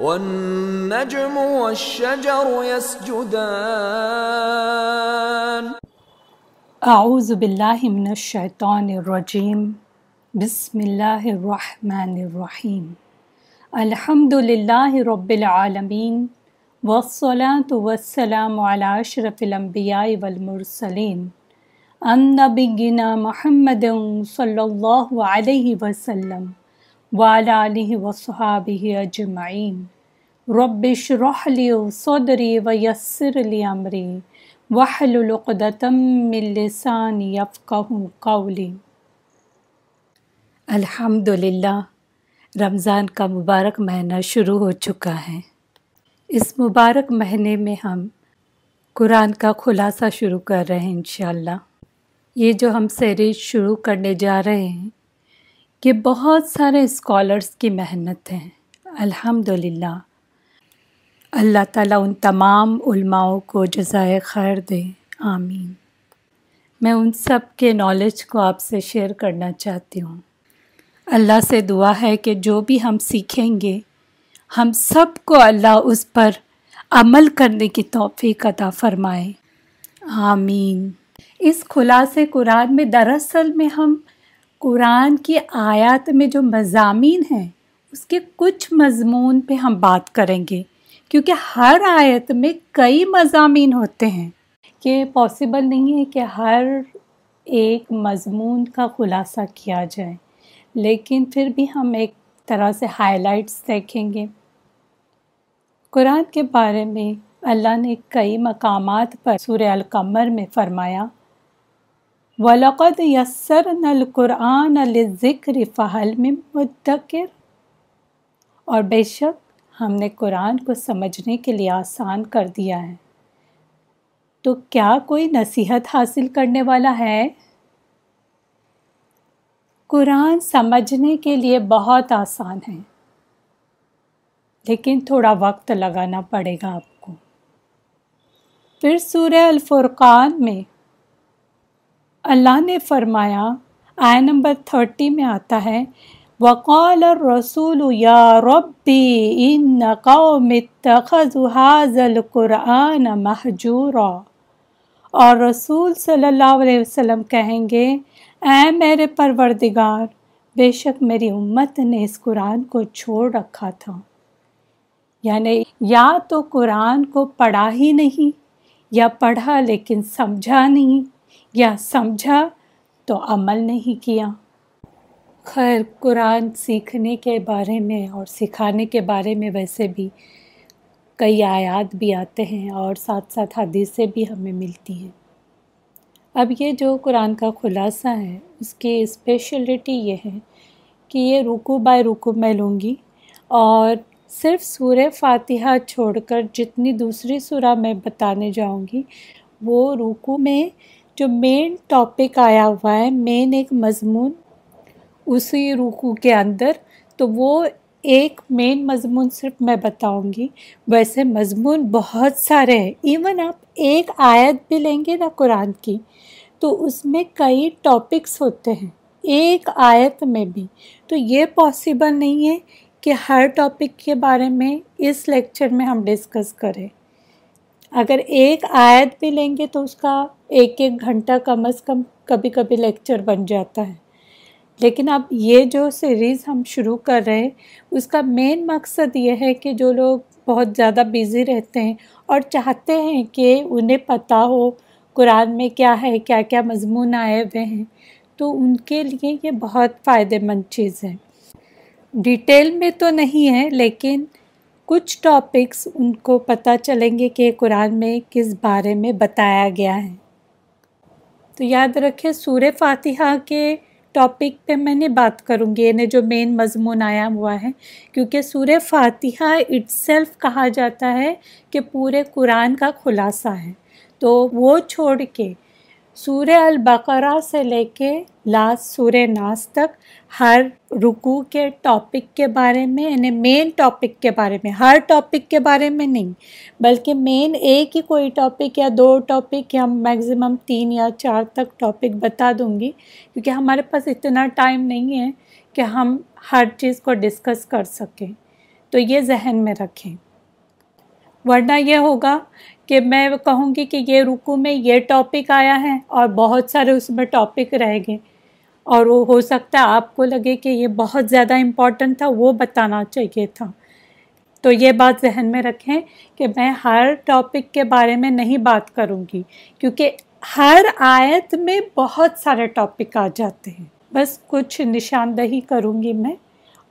والنجم والشجر يسجدان أعوذ بالله من الشيطان الرجيم بسم الله الرحمن الرحيم الحمد لله رب العالمين والصلاة والسلام على أشرف الأنبياء والمرسلين النبينا محمد صلى الله عليه وسلم वाली वसहाब अजमाइन रबिश रहली सदरी अमरी वाहलुलदतम मिलसानी रमज़ान का मुबारक महीना शुरू हो चुका है इस मुबारक महीने में हम कुरान का खुलासा शुरू कर रहे हैं इन ये जो हम सीरीज शुरू करने जा रहे हैं ये बहुत सारे स्कॉलर्स की मेहनत है अल्हम्दुलिल्लाह अल्लाह ताला उन तमाम उलमाओं को जजाय खैर दे आमीन मैं उन सब के नॉलेज को आपसे शेयर करना चाहती हूँ अल्लाह से दुआ है कि जो भी हम सीखेंगे हम सब को अल्लाह उस पर अमल करने की तोफ़ी अदा फ़रमाए आमीन इस खुलासे कुरान में दरअसल में हम कुरान की आयत में जो मज़ामी हैं उसके कुछ मजमून पे हम बात करेंगे क्योंकि हर आयत में कई मजामी होते हैं कि पॉसिबल नहीं है कि हर एक मजमून का ख़ुलासा किया जाए लेकिन फिर भी हम एक तरह से हाइलाइट्स देखेंगे कुरान के बारे में अल्लाह ने कई मकामात पर सूर्य अलकमर में फ़रमाया वलक़द यसर नलकुरान ज़िक्र फ़हल में मुद्दकर और बेशक हमने कुरान को समझने के लिए आसान कर दिया है तो क्या कोई नसीहत हासिल करने वाला है कुरान समझने के लिए बहुत आसान है लेकिन थोड़ा वक्त लगाना पड़ेगा आपको फिर सूर्य अलफुरक़ान में अल्लाह ने फरमाया आया नंबर थर्टी में आता है वक़ाल रसूल या रबी इन कौम तखजुहाजल कुरान महजूरा और रसूल सल्लल्लाहु अलैहि वसल्लम कहेंगे ऐ मेरे परवरदिगार बेशक मेरी उम्मत ने इस कुरान को छोड़ रखा था यानी या तो कुरान को पढ़ा ही नहीं या पढ़ा लेकिन समझा नहीं या समझा तो अमल नहीं किया खैर कुरान सीखने के बारे में और सिखाने के बारे में वैसे भी कई आयात भी आते हैं और साथ साथ हदीसें भी हमें मिलती हैं अब ये जो कुरान का ख़ुलासा है उसकी स्पेशलिटी ये है कि ये रुकू बाय रुकू मैं लूँगी और सिर्फ सूर फातिहा छोड़कर जितनी दूसरी सूरा मैं बताने जाऊँगी वो रुकू में जो मेन टॉपिक आया हुआ है मेन एक मजमून उसी रुकू के अंदर तो वो एक मेन मजमून सिर्फ मैं बताऊंगी वैसे मजमून बहुत सारे हैं इवन आप एक आयत भी लेंगे ना कुरान की तो उसमें कई टॉपिक्स होते हैं एक आयत में भी तो ये पॉसिबल नहीं है कि हर टॉपिक के बारे में इस लेक्चर में हम डिस्कस करें अगर एक आयत भी लेंगे तो उसका एक एक घंटा कम अज़ कम कभी कभी लेक्चर बन जाता है लेकिन अब ये जो सीरीज़ हम शुरू कर रहे हैं उसका मेन मकसद ये है कि जो लोग बहुत ज़्यादा बिज़ी रहते हैं और चाहते हैं कि उन्हें पता हो कुरान में क्या है क्या क्या मजमून आए हुए हैं तो उनके लिए ये बहुत फ़ायदेमंद चीज़ है डिटेल में तो नहीं है लेकिन कुछ टॉपिक्स उनको पता चलेंगे कि कुरान में किस बारे में बताया गया है तो याद रखें सूर फातिहा के टॉपिक पे मैंने बात करूँगी यानी जो मेन मजमून आया हुआ है क्योंकि सूर्य फातिहा इट्सल्फ कहा जाता है कि पूरे कुरान का खुलासा है तो वो छोड़ के सूर अलबकरा से लेके लास्ट सूर नास तक हर रुकू के टॉपिक के बारे में यानी मेन टॉपिक के बारे में हर टॉपिक के बारे में नहीं बल्कि मेन एक ही कोई टॉपिक या दो टॉपिक या मैक्सिमम तीन या चार तक टॉपिक बता दूंगी क्योंकि हमारे पास इतना टाइम नहीं है कि हम हर चीज़ को डिस्कस कर सकें तो ये जहन में रखें वरना यह होगा कि मैं कहूँगी कि ये रुकू में ये टॉपिक आया है और बहुत सारे उसमें टॉपिक रह गए और वो हो सकता है आपको लगे कि ये बहुत ज़्यादा इम्पॉर्टेंट था वो बताना चाहिए था तो ये बात जहन में रखें कि मैं हर टॉपिक के बारे में नहीं बात करूँगी क्योंकि हर आयत में बहुत सारे टॉपिक आ जाते हैं बस कुछ निशानदही करूँगी मैं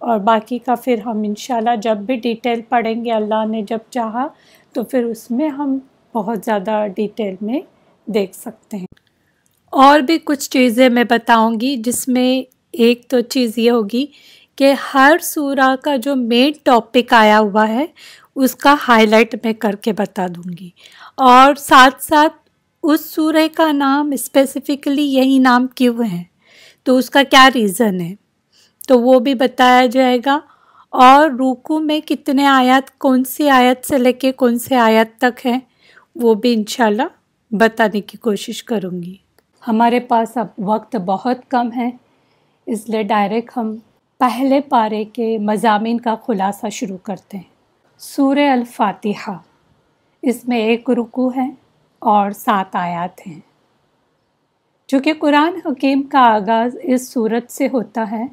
और बाकी का फिर हम इन जब भी डिटेल पढ़ेंगे अल्लाह ने जब चाहा तो फिर उसमें हम बहुत ज़्यादा डिटेल में देख सकते हैं और भी कुछ चीज़ें मैं बताऊंगी जिसमें एक तो चीज़ ये होगी कि हर सूरा का जो मेन टॉपिक आया हुआ है उसका हाईलाइट मैं करके बता दूंगी और साथ साथ उस सूरह का नाम स्पेसिफ़िकली यही नाम क्यों है तो उसका क्या रीज़न है तो वो भी बताया जाएगा और रुकू में कितने आयत कौन सी आयत से लेके कौन से आयत तक है वो भी इन बताने की कोशिश करूँगी हमारे पास अब वक्त बहुत कम है इसलिए डायरेक्ट हम पहले पारे के मजामी का ख़ुलासा शुरू करते हैं सूर अल्फातिहा इसमें एक रुकू है और सात आयात हैं चूँकि कुरान हकीम का आगाज़ इस सूरत से होता है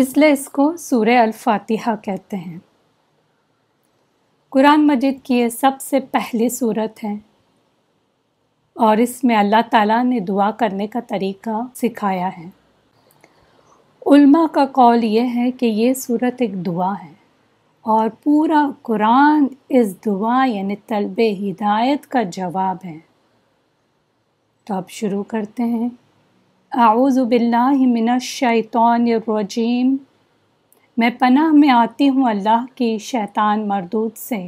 इसलिए इसको सूर्य अल्फातिहा कहते हैं कुरान मजिद की ये सबसे पहली सूरत है और इसमें अल्लाह ताला ने दुआ करने का तरीका सिखाया है उल्मा का कौल ये है कि ये सूरत एक दुआ है और पूरा कुरान इस दुआ यानी तलब हिदायत का जवाब है तो आप शुरू करते हैं मिन आऊज़बिल्लिमिनशैतरजीम मैं पनाह में आती हूँ अल्लाह की शैतान मरदूत से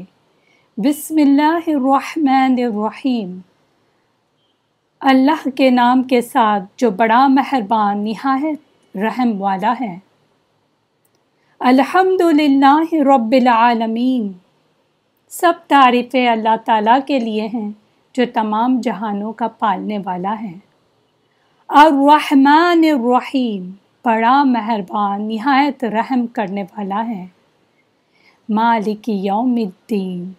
बिसमीम अल्लाह के नाम के साथ जो बड़ा मेहरबान नहायत रहम वाला है अल्हम्दुलिल्लाह रब्बिल आलमीन सब तारीफ़ें अल्लाह ताला के लिए हैं जो तमाम जहानों का पालने वाला है अर्रहमान रहीम बड़ा मेहरबान नहायत रहम करने वाला है मालिक यौमद्दीन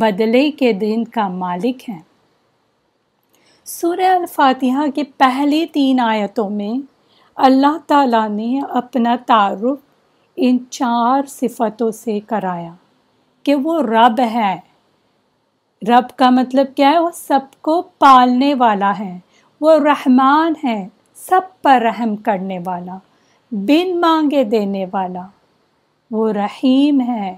बदले के दिन का मालिक है सूर्य अल के पहले तीन आयतों में अल्लाह ताला ने अपना तारुफ इन चार सिफतों से कराया कि वो रब है रब का मतलब क्या है वो सबको पालने वाला है वो रहमान है सब पर रहम करने वाला बिन मांगे देने वाला वो रहीम है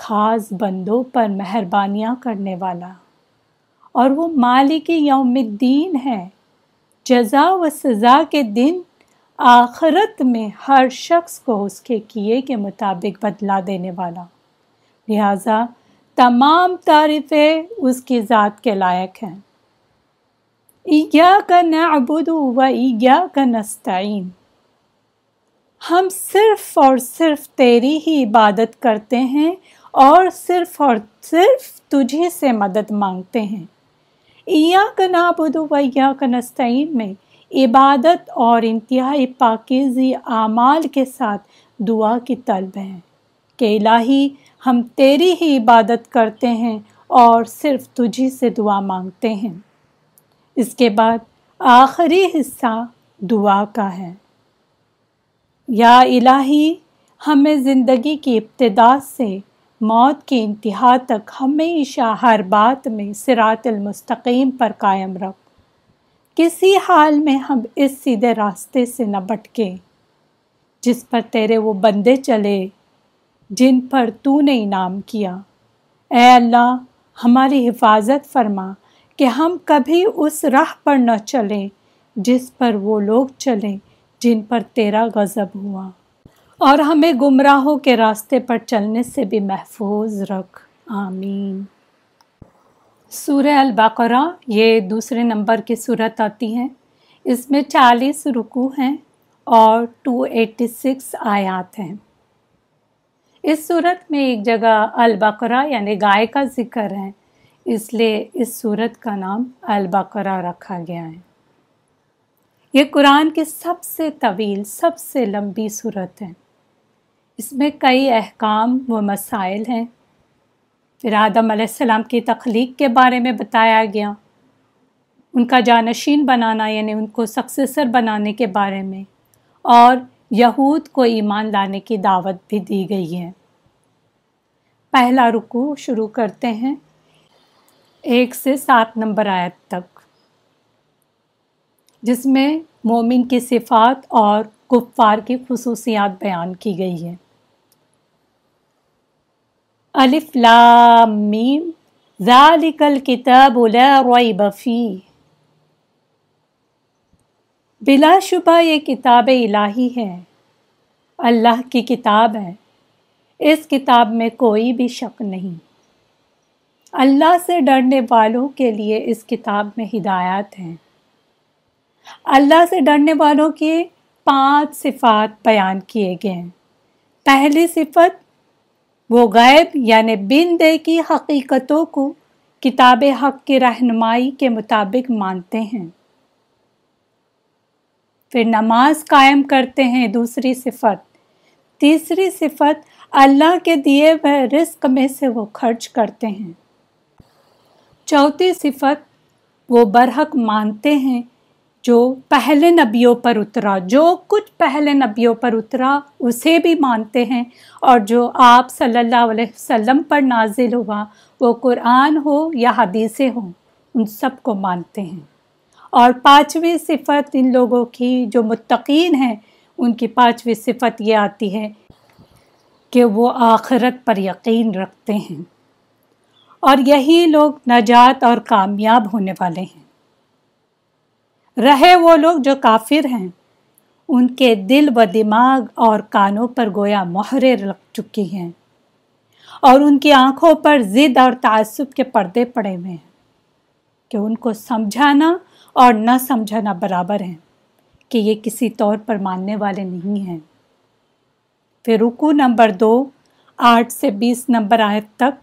ख़ास बंदों पर मेहरबानियाँ करने वाला और वो मालिक यौमद्दीन है जजा व सज़ा के दिन आखरत में हर शख्स को उसके किए के मुताबिक बदला देने वाला लिहाजा तमाम तारीफ़ें उसकी ज़ात के लायक हैं इयाक नबुद व इयाक नस्तीन हम सिर्फ़ और सिर्फ़ तेरी ही इबादत करते हैं और सिर्फ़ और सिर्फ़ तुझे से मदद मांगते हैं इयाक नाबुद व इयाक नस्तीन में इबादत और इंतहाई पाकिज़ी आमाल के साथ दुआ की तलब है कि इलाही हम तेरी ही इबादत करते हैं और सिर्फ़ तुझी से दुआ मांगते हैं इसके बाद आखिरी हिस्सा दुआ का है या इलाही हमें ज़िंदगी की इब्तदा से मौत के इंतहा तक हमेशा हर बात में सिरातमस्तकीम पर कायम रख किसी हाल में हम इस सीधे रास्ते से न भटकें जिस पर तेरे वो बंदे चले जिन पर तूने इनाम किया ए अल्लाह हमारी हिफाजत फरमा कि हम कभी उस राह पर न चलें जिस पर वो लोग चलें जिन पर तेरा गज़ब हुआ और हमें गुमराहों के रास्ते पर चलने से भी महफूज रख आमीन सूर्य अलबकरा ये दूसरे नंबर की सूरत आती है इसमें चालीस रुकू हैं और 286 आयात हैं इस सूरत में एक जगह अलबकरा यानी गाय का जिक्र है इसलिए इस सूरत का नाम अलबकरा रखा गया है ये कुरान के सबसे तवील सबसे लंबी सूरत है इसमें कई अहकाम व मसाइल हैं फिर आदम सलाम की तख्लीक के बारे में बताया गया उनका जानशीन बनाना यानी उनको सक्सेसर बनाने के बारे में और यहूद को ईमान लाने की दावत भी दी गई है पहला रुकू शुरू करते हैं एक से सात नंबर आयत तक जिसमें मोमिन की सिफात और कुफ़ार की खसूसियात बयान की गई है अलिफ लाम मीम ज़ालिकल किताब बफ़ी बिलाशुबा ये किताब इलाही है अल्लाह की किताब है इस किताब में कोई भी शक नहीं अल्लाह से डरने वालों के लिए इस किताब में हिदायत हैं अल्लाह से डरने वालों के पांच सिफात बयान किए गए हैं पहली सिफत वो गैब यानि बिंदे की हकीकतों को किताब हक की रहनमाई के मुताबिक मानते हैं फिर नमाज कायम करते हैं दूसरी सिफत तीसरी सिफत अल्लाह के दिए हुए रिस्क में से वो खर्च करते हैं चौथी सिफत वो बरहक मानते हैं जो पहले नबियों पर उतरा जो कुछ पहले नबियों पर उतरा उसे भी मानते हैं और जो आप सल्लल्लाहु अलैहि वसल्लम पर नाजिल हुआ वो कुरान हो या हदीसें हों उन सब को मानते हैं और पाँचवीं सिफत इन लोगों की जो मुतकीन हैं उनकी पाँचवीं सिफत ये आती है कि वो आखरत पर यकीन रखते हैं और यही लोग नजात और कामयाब होने वाले हैं रहे वो लोग जो काफिर हैं उनके दिल व दिमाग और कानों पर गोया मोहरे लग चुकी हैं और उनकी आंखों पर ज़िद और तसब के पर्दे पड़े हुए हैं कि उनको समझाना और न समझाना बराबर है कि ये किसी तौर पर मानने वाले नहीं हैं फिर रुकू नंबर दो आठ से बीस नंबर आयत तक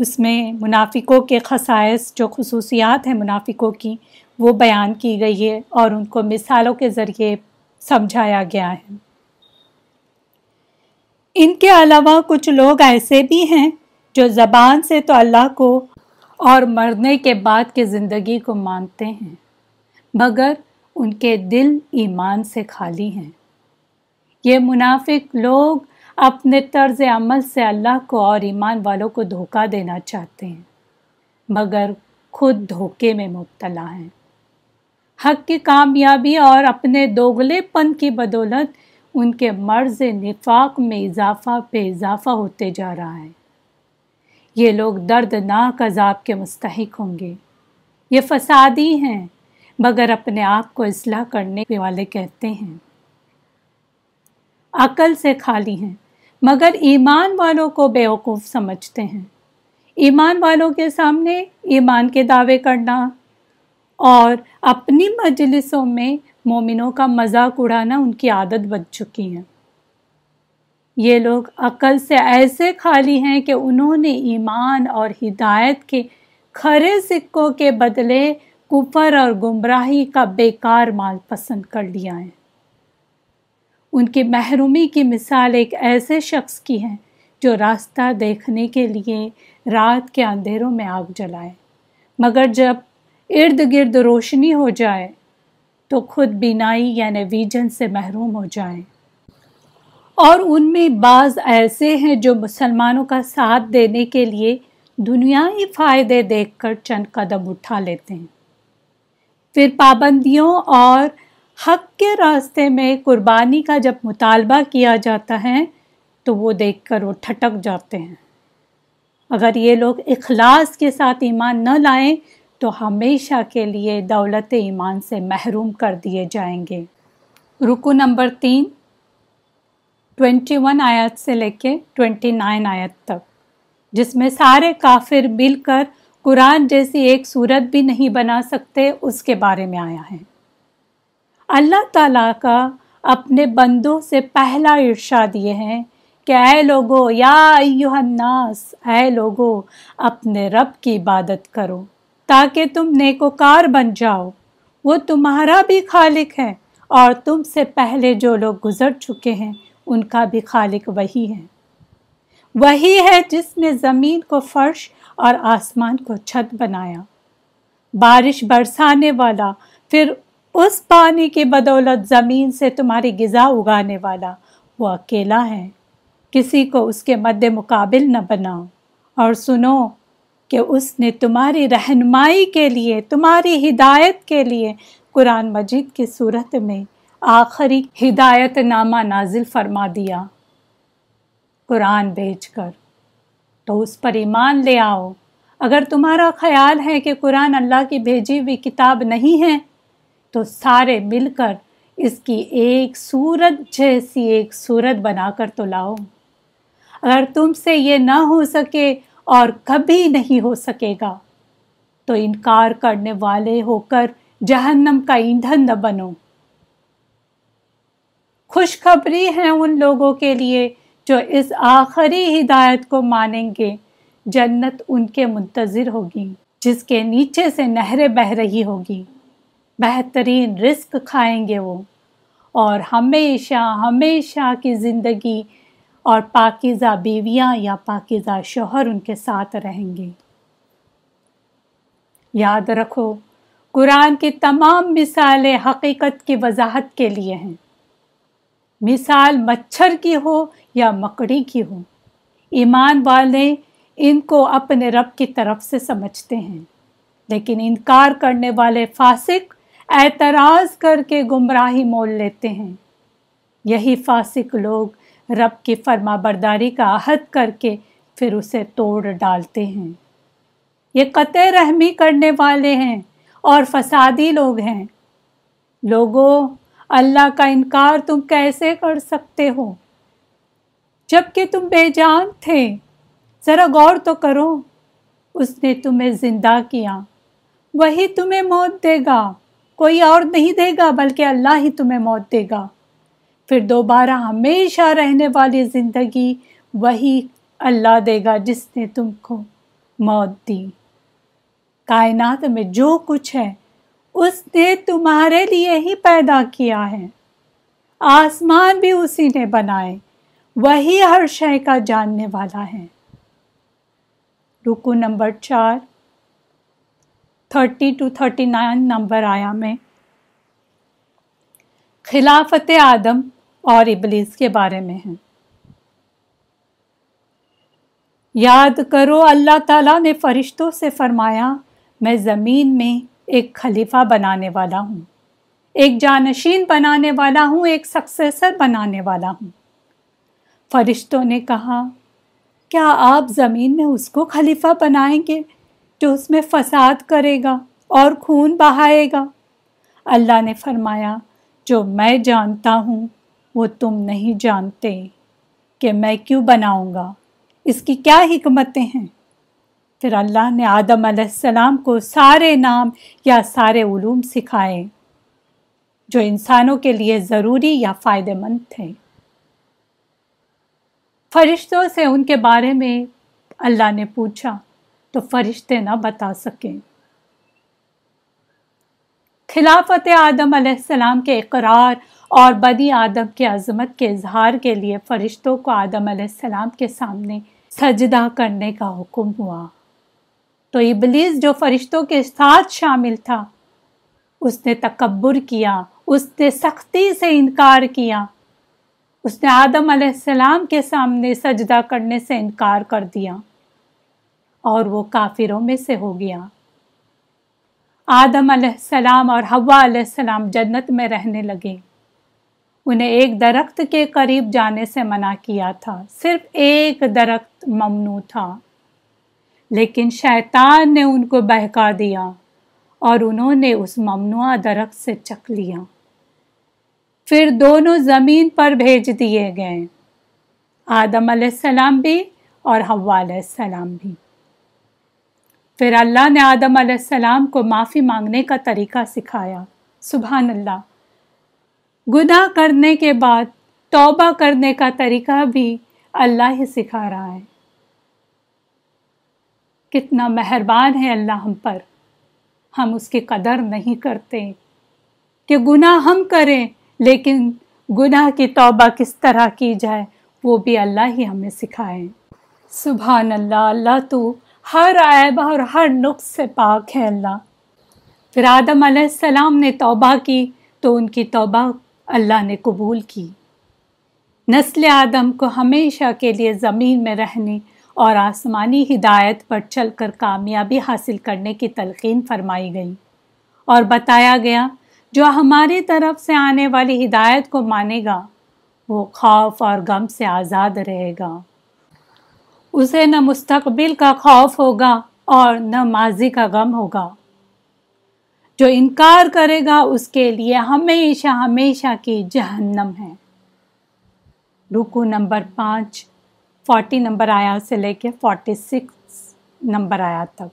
उसमें मुनाफिकों के खसाइस जो खसूसियात हैं मुनाफिकों की वो बयान की गई है और उनको मिसालों के ज़रिए समझाया गया है इनके अलावा कुछ लोग ऐसे भी हैं जो ज़बान से तो अल्लाह को और मरने के बाद के ज़िंदगी को मानते हैं मगर उनके दिल ईमान से खाली हैं ये मुनाफिक लोग अपने तर्ज अमल से अल्लाह को और ईमान वालों को धोखा देना चाहते हैं मगर खुद धोखे में मुबतला हैं हक की कामयाबी और अपने दोगलेपन की बदौलत उनके मर्ज नफाक में इजाफा पे इजाफा होते जा रहा है ये लोग दर्दनाक अजाब के मुस्तक होंगे ये फसादी हैं मगर अपने आप को असलाह करने वाले कहते हैं अकल से खाली हैं मगर ईमान वालों को बेवकूफ़ समझते हैं ईमान वालों के सामने ईमान के दावे करना और अपनी मजलिसों में मोमिनों का मजाक उड़ाना उनकी आदत बन चुकी है ये लोग अकल से ऐसे खाली हैं कि उन्होंने ईमान और हिदायत के खरे सिक्कों के बदले कुफर और गुमराही का बेकार माल पसंद कर लिया है उनकी महरूमी की मिसाल एक ऐसे शख्स की है जो रास्ता देखने के लिए रात के अंधेरों में आग जलाए मगर जब इर्द गिर्द रोशनी हो जाए तो खुद बीनाई यानी विजन से महरूम हो जाए और उनमें बाज ऐसे हैं जो मुसलमानों का साथ देने के लिए दुनियाई फ़ायदे देखकर चंद कदम उठा लेते हैं फिर पाबंदियों और हक के रास्ते में कुर्बानी का जब मुतालबा किया जाता है तो वो देख कर वो ठटक जाते हैं अगर ये लोग अखलास के साथ ईमान न लाएँ तो हमेशा के लिए दौलत ईमान से महरूम कर दिए जाएंगे रुको नंबर तीन ट्वेंटी वन आयत से ले कर ट्वेंटी नाइन आयत तक जिसमें सारे काफिर मिलकर कुरान जैसी एक सूरत भी नहीं बना सकते उसके बारे में आया है अल्लाह ताला का अपने बंदों से पहला इर्शाद ये है कि ऐ लोगो या अयुहन्नास ऐ लोगो अपने रब की इबादत करो ताकि तुम नेकोकार बन जाओ वो तुम्हारा भी खालिक है और तुमसे पहले जो लोग गुज़र चुके हैं उनका भी खालिक वही है वही है जिसने ज़मीन को फर्श और आसमान को छत बनाया बारिश बरसाने वाला फिर उस पानी की बदौलत ज़मीन से तुम्हारी गिजा उगाने वाला वो अकेला है किसी को उसके मद्द मुकाबिल न बनाओ और सुनो कि उसने तुम्हारी रहनमाई के लिए तुम्हारी हिदायत के लिए कुरान मजीद की सूरत में आखिरी हिदायत नामा नाजिल फरमा दिया कुरान भेज कर तो उस पर ईमान ले आओ अगर तुम्हारा ख्याल है कि कुरान अल्लाह की भेजी हुई किताब नहीं है तो सारे मिलकर इसकी एक सूरत जैसी एक सूरत बनाकर तो लाओ अगर तुमसे ये ना हो सके और कभी नहीं हो सकेगा तो इनकार करने वाले होकर जहन्नम का ईंधन न बनो खुशखबरी है उन लोगों के लिए जो इस आखिरी हिदायत को मानेंगे जन्नत उनके मुंतज़र होगी जिसके नीचे से नहरें बह रही होगी बेहतरीन रिस्क खाएंगे वो और हमेशा हमेशा की ज़िंदगी और पाकिज़ा बीवियाँ या पाकिज़ा शोहर उनके साथ रहेंगे याद रखो कुरान की तमाम मिसालें हकीकत की वजाहत के लिए हैं मिसाल मच्छर की हो या मकड़ी की हो ईमान वाले इनको अपने रब की तरफ से समझते हैं लेकिन इनकार करने वाले फासिक ऐतराज़ करके गुमराही मोल लेते हैं यही फासिक लोग रब की फर्मा बरदारी का आहत करके फिर उसे तोड़ डालते हैं ये कत रहमी करने वाले हैं और फसादी लोग हैं लोगों अल्लाह का इनकार तुम कैसे कर सकते हो जबकि तुम बेजान थे ज़रा गौर तो करो उसने तुम्हें ज़िंदा किया वही तुम्हें मौत देगा कोई और नहीं देगा बल्कि अल्लाह ही तुम्हें मौत देगा फिर दोबारा हमेशा रहने वाली ज़िंदगी वही अल्लाह देगा जिसने तुमको मौत दी कायनात में जो कुछ है उसने तुम्हारे लिए ही पैदा किया है आसमान भी उसी ने बनाए वही हर शय का जानने वाला है रुकू नंबर चार thirty two thirty nine number आया मैं खिलाफत आदम और इबलीस के बारे में है याद करो अल्लाह ताला ने फरिश्तों से फरमाया मैं ज़मीन में एक खलीफा बनाने वाला हूँ एक जानशीन बनाने वाला हूँ एक सक्सेसर बनाने वाला हूँ फरिश्तों ने कहा क्या आप ज़मीन में उसको खलीफा बनाएंगे जो उसमें फसाद करेगा और खून बहाएगा अल्लाह ने फरमाया जो मैं जानता हूँ वो तुम नहीं जानते कि मैं क्यों बनाऊँगा इसकी क्या हमतें हैं फिर अल्लाह ने आदम अलैहिस्सलाम को सारे नाम या सारे उलूम सिखाए जो इंसानों के लिए ज़रूरी या फ़ायदेमंद थे फरिश्तों से उनके बारे में अल्लाह ने पूछा तो फरिश्ते ना बता सकें खिलाफत आदम सलाम के इकरार और बदी आदम के अजमत के इजहार के लिए फ़रिश्तों को आदम सलाम के सामने सजदा करने का हुक्म हुआ तो इबलीस जो फरिश्तों के साथ शामिल था उसने तकबर किया उसने सख्ती से इनकार किया उसने आदम सलाम के सामने सजदा करने से इनकार कर दिया और वो काफिरों में से हो गया आदम सलाम और हवा सलाम जन्नत में रहने लगे उन्हें एक दरख्त के करीब जाने से मना किया था सिर्फ एक दरख्त ममनू था लेकिन शैतान ने उनको बहका दिया और उन्होंने उस ममनुआ दरख्त से चख लिया फिर दोनों ज़मीन पर भेज दिए गए आदम सलाम भी और हवा सलाम भी फिर अल्लाह ने आदम आसमाम को माफ़ी मांगने का तरीका सिखाया सुबहान अल्लाह गुनाह करने के बाद तौबा करने का तरीका भी अल्लाह ही सिखा रहा है कितना मेहरबान है अल्लाह हम पर हम उसकी कदर नहीं करते कि गुनाह हम करें लेकिन गुनाह की तौबा किस तरह की जाए वो भी अल्लाह ही हमें सिखाए सुबह अल्लाह अल्लाह तो हर आयब और हर नुक्स से पाक है अल्लाह फिर आदम सलाम ने तौबा की तो उनकी तौबा अल्लाह ने कबूल की नस्ल आदम को हमेशा के लिए ज़मीन में रहने और आसमानी हिदायत पर चल कर कामयाबी हासिल करने की तलखीन फरमाई गई और बताया गया जो हमारी तरफ से आने वाली हिदायत को मानेगा वो खौफ और गम से आज़ाद रहेगा उसे न मुस्तबिल का खौफ होगा और न माजी का गम होगा जो इनकार करेगा उसके लिए हमेशा हमेशा की जहन्नम है रुकू नंबर पाँच फोर्टी नंबर आया से लेके फोर्टी सिक्स नंबर आया तक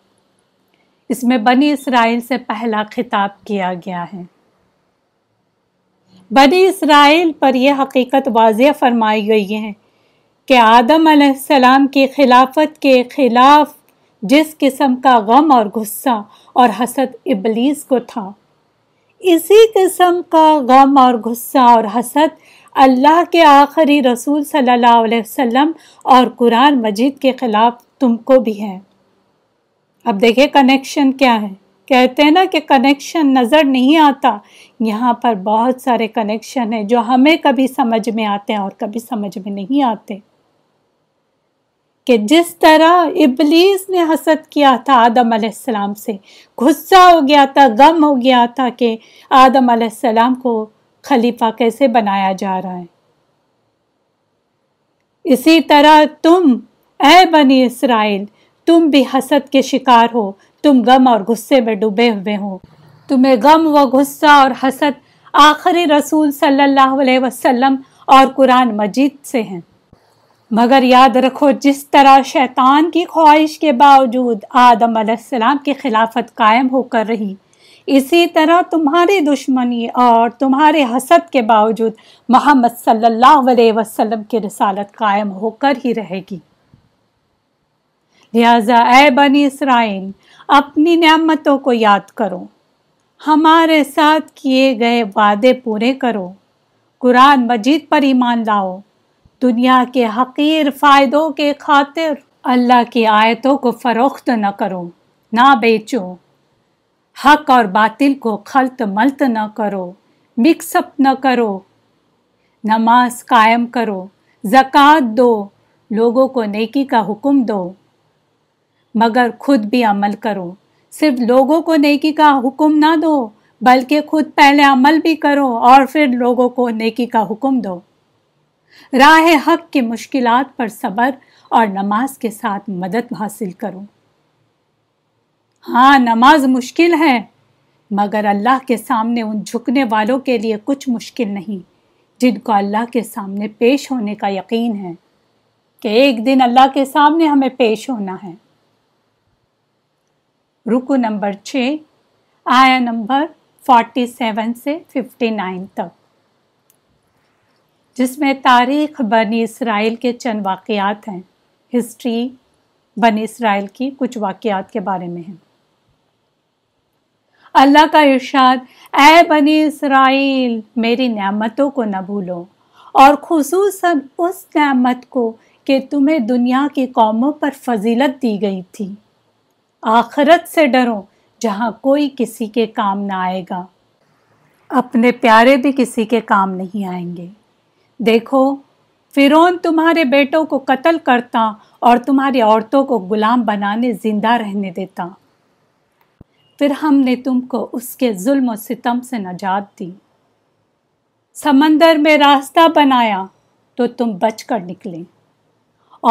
इसमें बनी इसराइल से पहला खिताब किया गया है बनी इसराइल पर यह हकीकत वाजिया फरमाई गई है कि आदम सलाम की खिलाफत के खिलाफ जिस किस्म का गम और गुस्सा और हसद इबलीस को था इसी किस्म का गम और गुस्सा और हसद अल्लाह के आखिरी रसूल सल्लल्लाहु अलैहि वसल्लम और कुरान मजीद के ख़िलाफ़ तुमको भी है अब देखिए कनेक्शन क्या है कहते हैं ना कि कनेक्शन नज़र नहीं आता यहाँ पर बहुत सारे कनेक्शन हैं जो हमें कभी समझ में आते हैं और कभी समझ में नहीं आते कि जिस तरह इबलीस ने हसद किया था आदम आसमाम से गुस्सा हो गया था गम हो गया था कि आदम आसमाम को खलीफा कैसे बनाया जा रहा है इसी तरह तुम ऐ बनी इसराइल तुम भी हसद के शिकार हो तुम गम और गुस्से में डूबे हुए हो तुम्हें गम व गुस्सा और हसद आखिरी रसूल सल्लल्लाहु अलैहि वसल्लम और कुरान मजीद से हैं मगर याद रखो जिस तरह शैतान की ख्वाहिश के बावजूद आदम अलैहिस्सलाम की खिलाफत कायम होकर रही इसी तरह तुम्हारी दुश्मनी और तुम्हारे हसद के बावजूद मोहम्मद सल्लल्लाहु अलैहि वसल्लम की रसालत कायम होकर ही रहेगी लिहाजा ए बनी इसराइल अपनी नियामतों को याद करो हमारे साथ किए गए वादे पूरे करो कुरान मजीद पर ईमान लाओ दुनिया के हकीर फ़ायदों के खातिर अल्लाह की आयतों को फ़रोख्त न करो ना बेचो हक और बातिल को खलत मलत न करो मिक्सअप न करो नमाज कायम करो ज़क़ात दो लोगों को नेकी का हुक्म दो मगर खुद भी अमल करो सिर्फ लोगों को नेकी का हुक्म ना दो बल्कि खुद पहले अमल भी करो और फिर लोगों को नेकी का हुक्म दो राह हक की मुश्किल पर सब्र और नमाज के साथ मदद हासिल करो हाँ नमाज मुश्किल है मगर अल्लाह के सामने उन झुकने वालों के लिए कुछ मुश्किल नहीं जिनको अल्लाह के सामने पेश होने का यकीन है कि एक दिन अल्लाह के सामने हमें पेश होना है रुको नंबर छः आया नंबर फोर्टी सेवन से फिफ्टी नाइन तक जिसमें तारीख बन इसराइल के चंद वाक़ात हैं हिस्ट्री बन इसराइल की कुछ वाक़ात के बारे में है अल्लाह का इर्शाद ए बनी इसराइल मेरी नेमतों को न भूलो और खसूस उस नेमत को कि तुम्हें दुनिया की कौमों पर फजीलत दी गई थी आखरत से डरो जहाँ कोई किसी के काम ना आएगा अपने प्यारे भी किसी के काम नहीं आएंगे देखो फिरौन तुम्हारे बेटों को कत्ल करता और तुम्हारी औरतों को गुलाम बनाने जिंदा रहने देता फिर हमने तुमको उसके जुल्म और सितम से नजात दी समंदर में रास्ता बनाया तो तुम बचकर निकले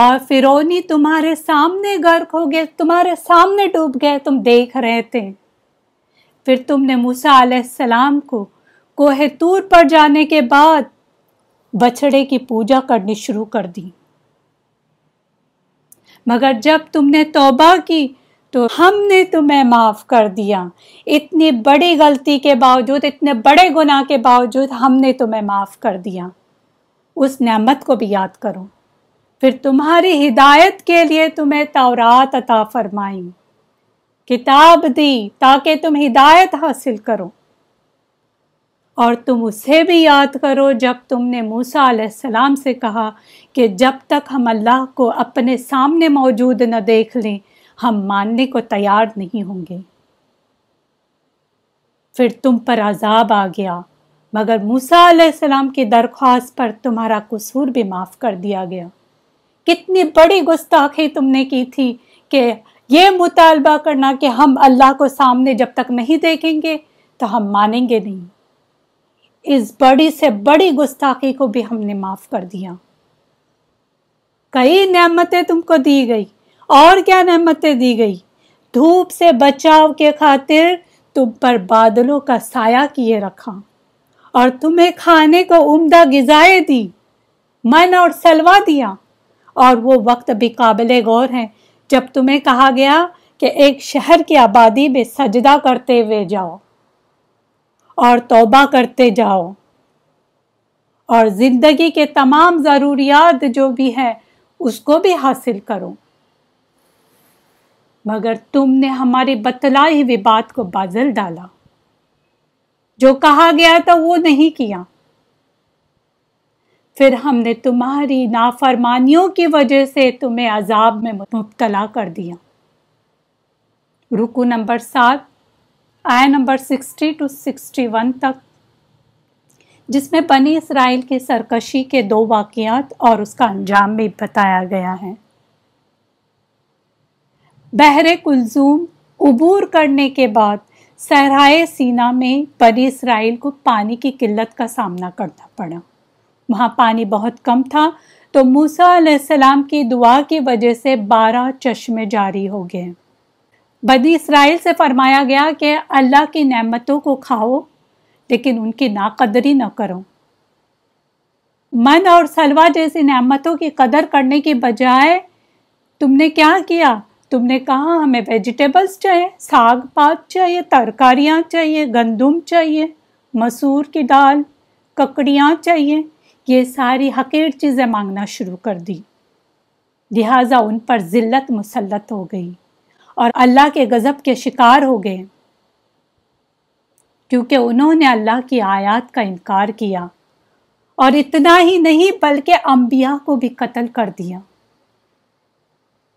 और फिरौनी तुम्हारे सामने गर्क हो गए तुम्हारे सामने डूब गए तुम देख रहे थे फिर तुमने मूसा सलाम को कोहे तूर पर जाने के बाद बछड़े की पूजा करनी शुरू कर दी मगर जब तुमने तोबा की तो हमने तुम्हें माफ़ कर दिया इतनी बड़ी गलती के बावजूद इतने बड़े गुनाह के बावजूद हमने तुम्हें माफ़ कर दिया उस नेमत को भी याद करो फिर तुम्हारी हिदायत के लिए तुम्हें तौरात अता फरमाई किताब दी ताकि तुम हिदायत हासिल करो और तुम उसे भी याद करो जब तुमने मूसा सलाम से कहा कि जब तक हम अल्लाह को अपने सामने मौजूद न देख लें हम मानने को तैयार नहीं होंगे फिर तुम पर आज़ाब आ गया मगर मूसा सलाम की दरख्वास्त पर तुम्हारा कसूर भी माफ़ कर दिया गया कितनी बड़ी गुस्ताखी तुमने की थी कि ये मुतालबा करना कि हम अल्लाह को सामने जब तक नहीं देखेंगे तो हम मानेंगे नहीं इस बड़ी से बड़ी गुस्ताखी को भी हमने माफ कर दिया कई नेमतें तुमको दी गई और क्या नेमतें दी गई धूप से बचाव के खातिर तुम पर बादलों का साया किए रखा और तुम्हें खाने को उम्दा गजाएं दी मन और सलवा दिया और वो वक्त भी काबिल गौर है जब तुम्हें कहा गया कि एक शहर की आबादी में सजदा करते हुए जाओ और तोबा करते जाओ और ज़िंदगी के तमाम ज़रूरियात जो भी है उसको भी हासिल करो मगर तुमने हमारी बतलाई हुई बात को बाजल डाला जो कहा गया था वो नहीं किया फिर हमने तुम्हारी नाफरमानियों की वजह से तुम्हें अजाब में मुबतला कर दिया रुकू नंबर सात आया नंबर 60 टू 61 तक जिसमें बनी इसराइल की सरकशी के दो वाक़ात और उसका अंजाम भी बताया गया है बहर कुलजूम उबूर करने के बाद सहराए सीना में बनी इसराइल को पानी की किल्लत का सामना करना पड़ा वहाँ पानी बहुत कम था तो मूसा सलाम की दुआ की वजह से बारह चश्मे जारी हो गए बनी इसराइल से फरमाया गया कि अल्लाह की नमतों को खाओ लेकिन उनकी नाकदरी ना करो मन और सलवा जैसी नमतों की कदर करने के बजाय तुमने क्या किया तुमने कहा हमें वेजिटेबल्स चाहिए साग पात चाहिए तरकारियाँ चाहिए गंदुम चाहिए मसूर की दाल ककड़ियाँ चाहिए ये सारी हकीर चीज़ें मांगना शुरू कर दी लिहाजा उन पर ज़िल्लत मुसलत हो गई और अल्लाह के गज़ब के शिकार हो गए क्योंकि उन्होंने अल्लाह की आयत का इनकार किया और इतना ही नहीं बल्कि अम्बिया को भी कत्ल कर दिया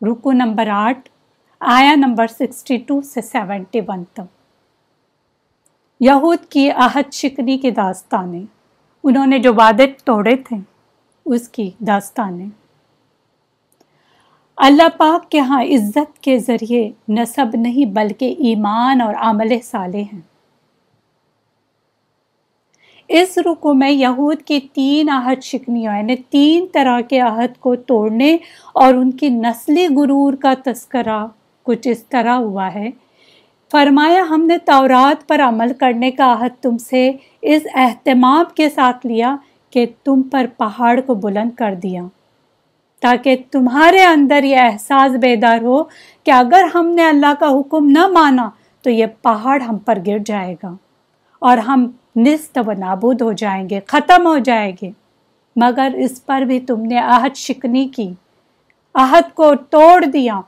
रुको नंबर आठ आया नंबर सिक्सटी टू से सेवेंटी वन तक यहूद की अहद शिकनी की दास्तानें उन्होंने जो वादे तोड़े थे उसकी दास्तानें अल्लाह पाक के यहाँ इज़्ज़त के ज़रिए नसब नहीं बल्कि ईमान और आमल साले हैं इस रुको में यहूद की तीन आहद शिकनियों यानी तीन तरह के आहत को तोड़ने और उनकी नस्ली गुरूर का तस्करा कुछ इस तरह हुआ है फरमाया हमने तौरात पर अमल करने का आहत तुमसे इस अहतमाम के साथ लिया कि तुम पर पहाड़ को बुलंद कर दिया ताकि तुम्हारे अंदर यह एहसास बेदार हो कि अगर हमने अल्लाह का हुक्म न माना तो यह पहाड़ हम पर गिर जाएगा और हम निस्त व नाबूद हो जाएंगे ख़त्म हो जाएंगे मगर इस पर भी तुमने आहद शिकनी की आहद को तोड़ दिया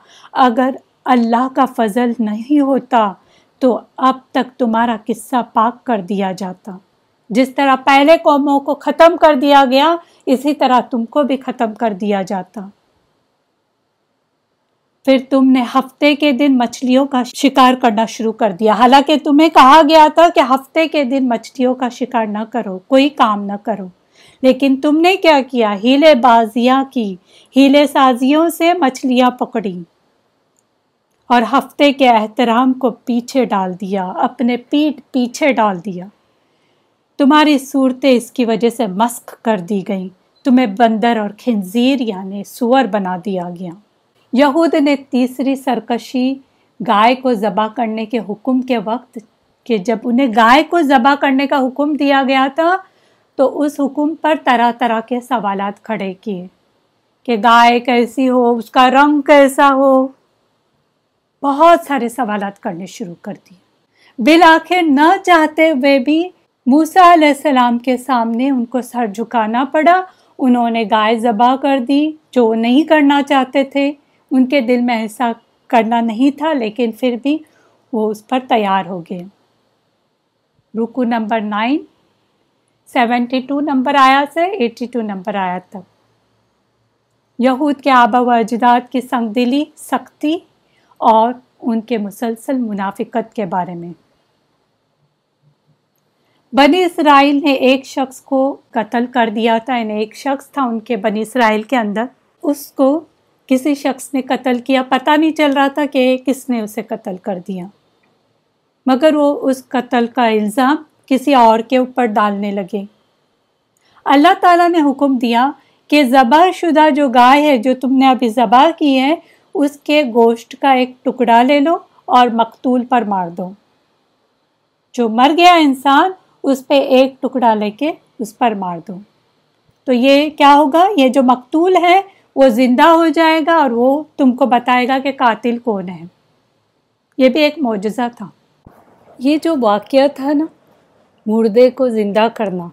अगर अल्लाह का फजल नहीं होता तो अब तक तुम्हारा किस्सा पाक कर दिया जाता जिस तरह पहले कौमों को ख़त्म कर दिया गया इसी तरह तुमको भी ख़त्म कर दिया जाता फिर तुमने हफ्ते के दिन मछलियों का शिकार करना शुरू कर दिया हालांकि तुम्हें कहा गया था कि हफ्ते के दिन मछलियों का शिकार ना करो कोई काम न करो लेकिन तुमने क्या किया बाजिया की हीले साजियों से मछलियां पकड़ी और हफ्ते के एहतराम को पीछे डाल दिया अपने पीठ पीछे डाल दिया तुम्हारी सूरतें इसकी वजह से मस्क कर दी गईं तुम्हें बंदर और खंजीर यानी सुअर बना दिया गया यहूद ने तीसरी सरकशी गाय को ज़बा करने के हुक्म के वक्त कि जब उन्हें गाय को ज़बा करने का हुक्म दिया गया था तो उस हुक्म पर तरह तरह के सवाल खड़े किए कि गाय कैसी हो उसका रंग कैसा हो बहुत सारे सवाल करने शुरू कर दिए बिल आखिर न चाहते हुए भी मूसा सलाम के सामने उनको सर झुकाना पड़ा उन्होंने गाय जबा कर दी जो नहीं करना चाहते थे उनके दिल में ऐसा करना नहीं था लेकिन फिर भी वो उस पर तैयार हो गए रुकू number nine seventy two number आया से एटी टू नंबर आया तक यहूद के आबा व अजदाद की संगदिली सख्ती और उनके मुसलसल मुनाफिकत के बारे में बनी इसराइल ने एक शख्स को कत्ल कर दिया था यानी एक शख्स था उनके बनी इसराइल के अंदर उसको किसी शख्स ने कत्ल किया पता नहीं चल रहा था कि किसने उसे कत्ल कर दिया मगर वो उस कत्ल का इल्ज़ाम किसी और के ऊपर डालने लगे अल्लाह ताला ने हुक्म दिया कि शुदा जो गाय है जो तुमने अभी ज़बा की है उसके गोश्त का एक टुकड़ा ले लो और मकतूल पर मार दो जो मर गया इंसान उस पर एक टुकड़ा लेके उस पर मार दो तो ये क्या होगा ये जो मकतूल है वो ज़िंदा हो जाएगा और वो तुमको बताएगा कि कातिल कौन है ये भी एक मुजज़ा था ये जो वाक़ था ना मुर्दे को ज़िंदा करना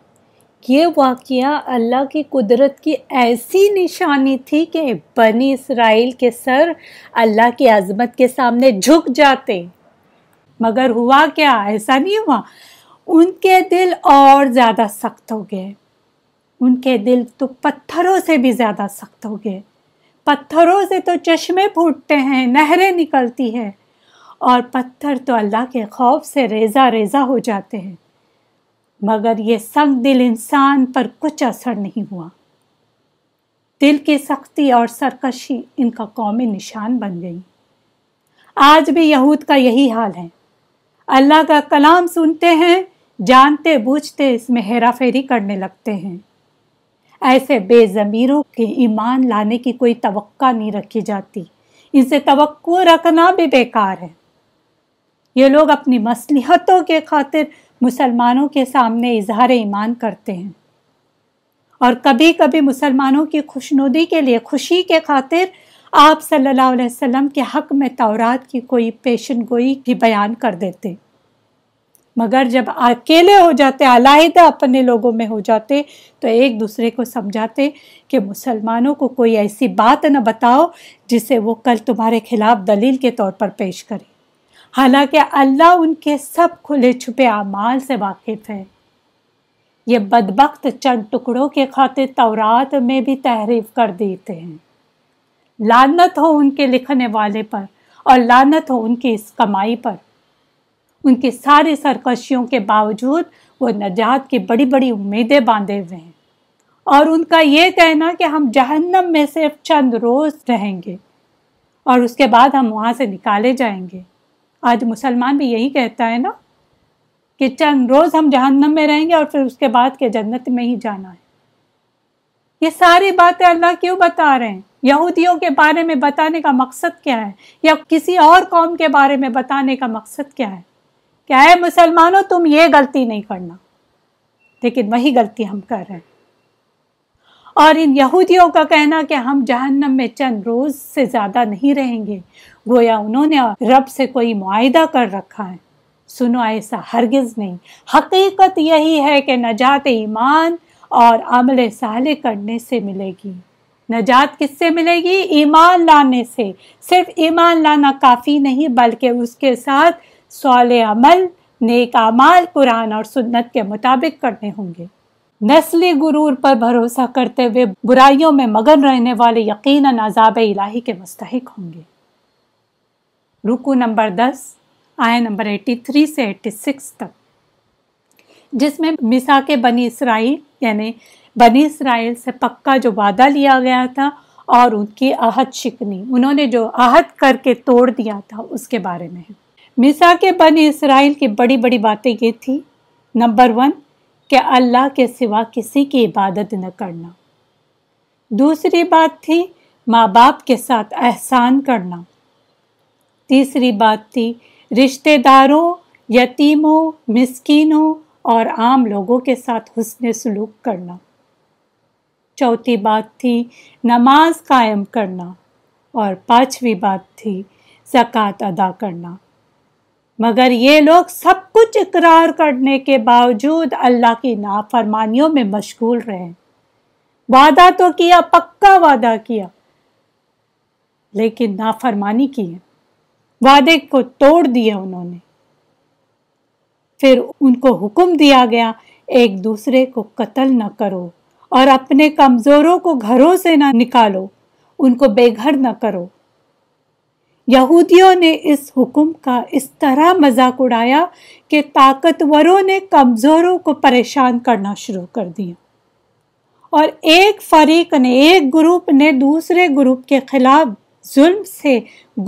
ये वाक़ अल्लाह की कुदरत की ऐसी निशानी थी कि बनी इसराइल के सर अल्लाह की आज़मत के सामने झुक जाते मगर हुआ क्या ऐसा नहीं हुआ उनके दिल और ज़्यादा सख्त हो गए उनके दिल तो पत्थरों से भी ज़्यादा सख्त हो गए पत्थरों से तो चश्मे फूटते हैं नहरें निकलती हैं और पत्थर तो अल्लाह के खौफ से रेजा रेजा हो जाते हैं मगर ये संग दिल इंसान पर कुछ असर नहीं हुआ दिल की सख्ती और सरकशी इनका कौमी निशान बन गई आज भी यहूद का यही हाल है अल्लाह का कलाम सुनते हैं जानते बूझते इसमें हेरा फेरी करने लगते हैं ऐसे बेज़मीरों के ईमान लाने की कोई तवक्का नहीं रखी जाती इनसे तवक्को रखना भी बेकार है ये लोग अपनी मसलहतों के खातिर मुसलमानों के सामने इजहार ईमान करते हैं और कभी कभी मुसलमानों की खुशनुदी के लिए खुशी के खातिर आप सल्लल्लाहु अलैहि वसल्लम के हक में तौरात की कोई पेशन गोई भी बयान कर देते मगर जब अकेले हो जाते अलाहिदा अपने लोगों में हो जाते तो एक दूसरे को समझाते कि मुसलमानों को कोई ऐसी बात न बताओ जिसे वो कल तुम्हारे खिलाफ दलील के तौर पर पेश करे हालांकि अल्लाह उनके सब खुले छुपे अमाल से वाकिफ़ है ये बदबख्त चंद टुकड़ों के खातिर तौरात में भी तहरीफ कर देते हैं लानत हो उनके लिखने वाले पर और लानत हो उनकी इस कमाई पर उनकी सारी सरकशियों के बावजूद वो नजात की बड़ी बड़ी उम्मीदें बांधे हुए हैं और उनका ये कहना कि हम जहन्नम में सिर्फ चंद रोज़ रहेंगे और उसके बाद हम वहाँ से निकाले जाएंगे आज मुसलमान भी यही कहता है ना कि चंद रोज़ हम जहन्नम में रहेंगे और फिर उसके बाद के जन्नत में ही जाना है ये सारी बातें अल्लाह क्यों बता रहे हैं यहूदियों के बारे में बताने का मकसद क्या है या किसी और कौम के बारे में बताने का मकसद क्या है क्या है मुसलमानों तुम ये गलती नहीं करना लेकिन वही गलती हम कर रहे हैं और इन यहूदियों का कहना कि हम जहन्नम में चंद रोज़ से ज़्यादा नहीं रहेंगे गोया उन्होंने रब से कोई मुआदा कर रखा है सुनो ऐसा हरगिज़ नहीं हकीकत यही है कि नजात ईमान और अमल साले करने से मिलेगी नजात किससे मिलेगी ईमान लाने से सिर्फ ईमान लाना काफ़ी नहीं बल्कि उसके साथ सौल अमल नेक अमाल कुरान और सुन्नत के मुताबिक करने होंगे नस्ली गुरूर पर भरोसा करते हुए बुराइयों में मगन रहने वाले यकीन अजाब इलाही के मुस्तक होंगे रुकू नंबर दस आय नंबर एट्टी थ्री से एट्टी सिक्स तक जिसमें मिसा के बनी इसराइल यानी बनी इसराइल से पक्का जो वादा लिया गया था और उनकी आहद शिकनी उन्होंने जो आहद करके तोड़ दिया था उसके बारे में है मिसा के बने इसराइल की बड़ी बड़ी बातें ये थी नंबर वन कि अल्लाह के सिवा किसी की इबादत न करना दूसरी बात थी माँ बाप के साथ एहसान करना तीसरी बात थी रिश्तेदारों यतीमों मस्किनों और आम लोगों के साथ हुसन सलूक करना चौथी बात थी नमाज कायम करना और पांचवी बात थी जक़ात अदा करना मगर ये लोग सब कुछ इकरार करने के बावजूद अल्लाह की नाफरमानियों में मशगूल रहे वादा तो किया पक्का वादा किया लेकिन नाफरमानी की है वादे को तोड़ दिया उन्होंने फिर उनको हुक्म दिया गया एक दूसरे को कत्ल न करो और अपने कमज़ोरों को घरों से न निकालो उनको बेघर न करो यहूदियों ने इस हुक्म का इस तरह मजाक उड़ाया कि ताकतवरों ने कमज़ोरों को परेशान करना शुरू कर दिया और एक फरीक ने एक ग्रुप ने दूसरे ग्रुप के खिलाफ जुल्म से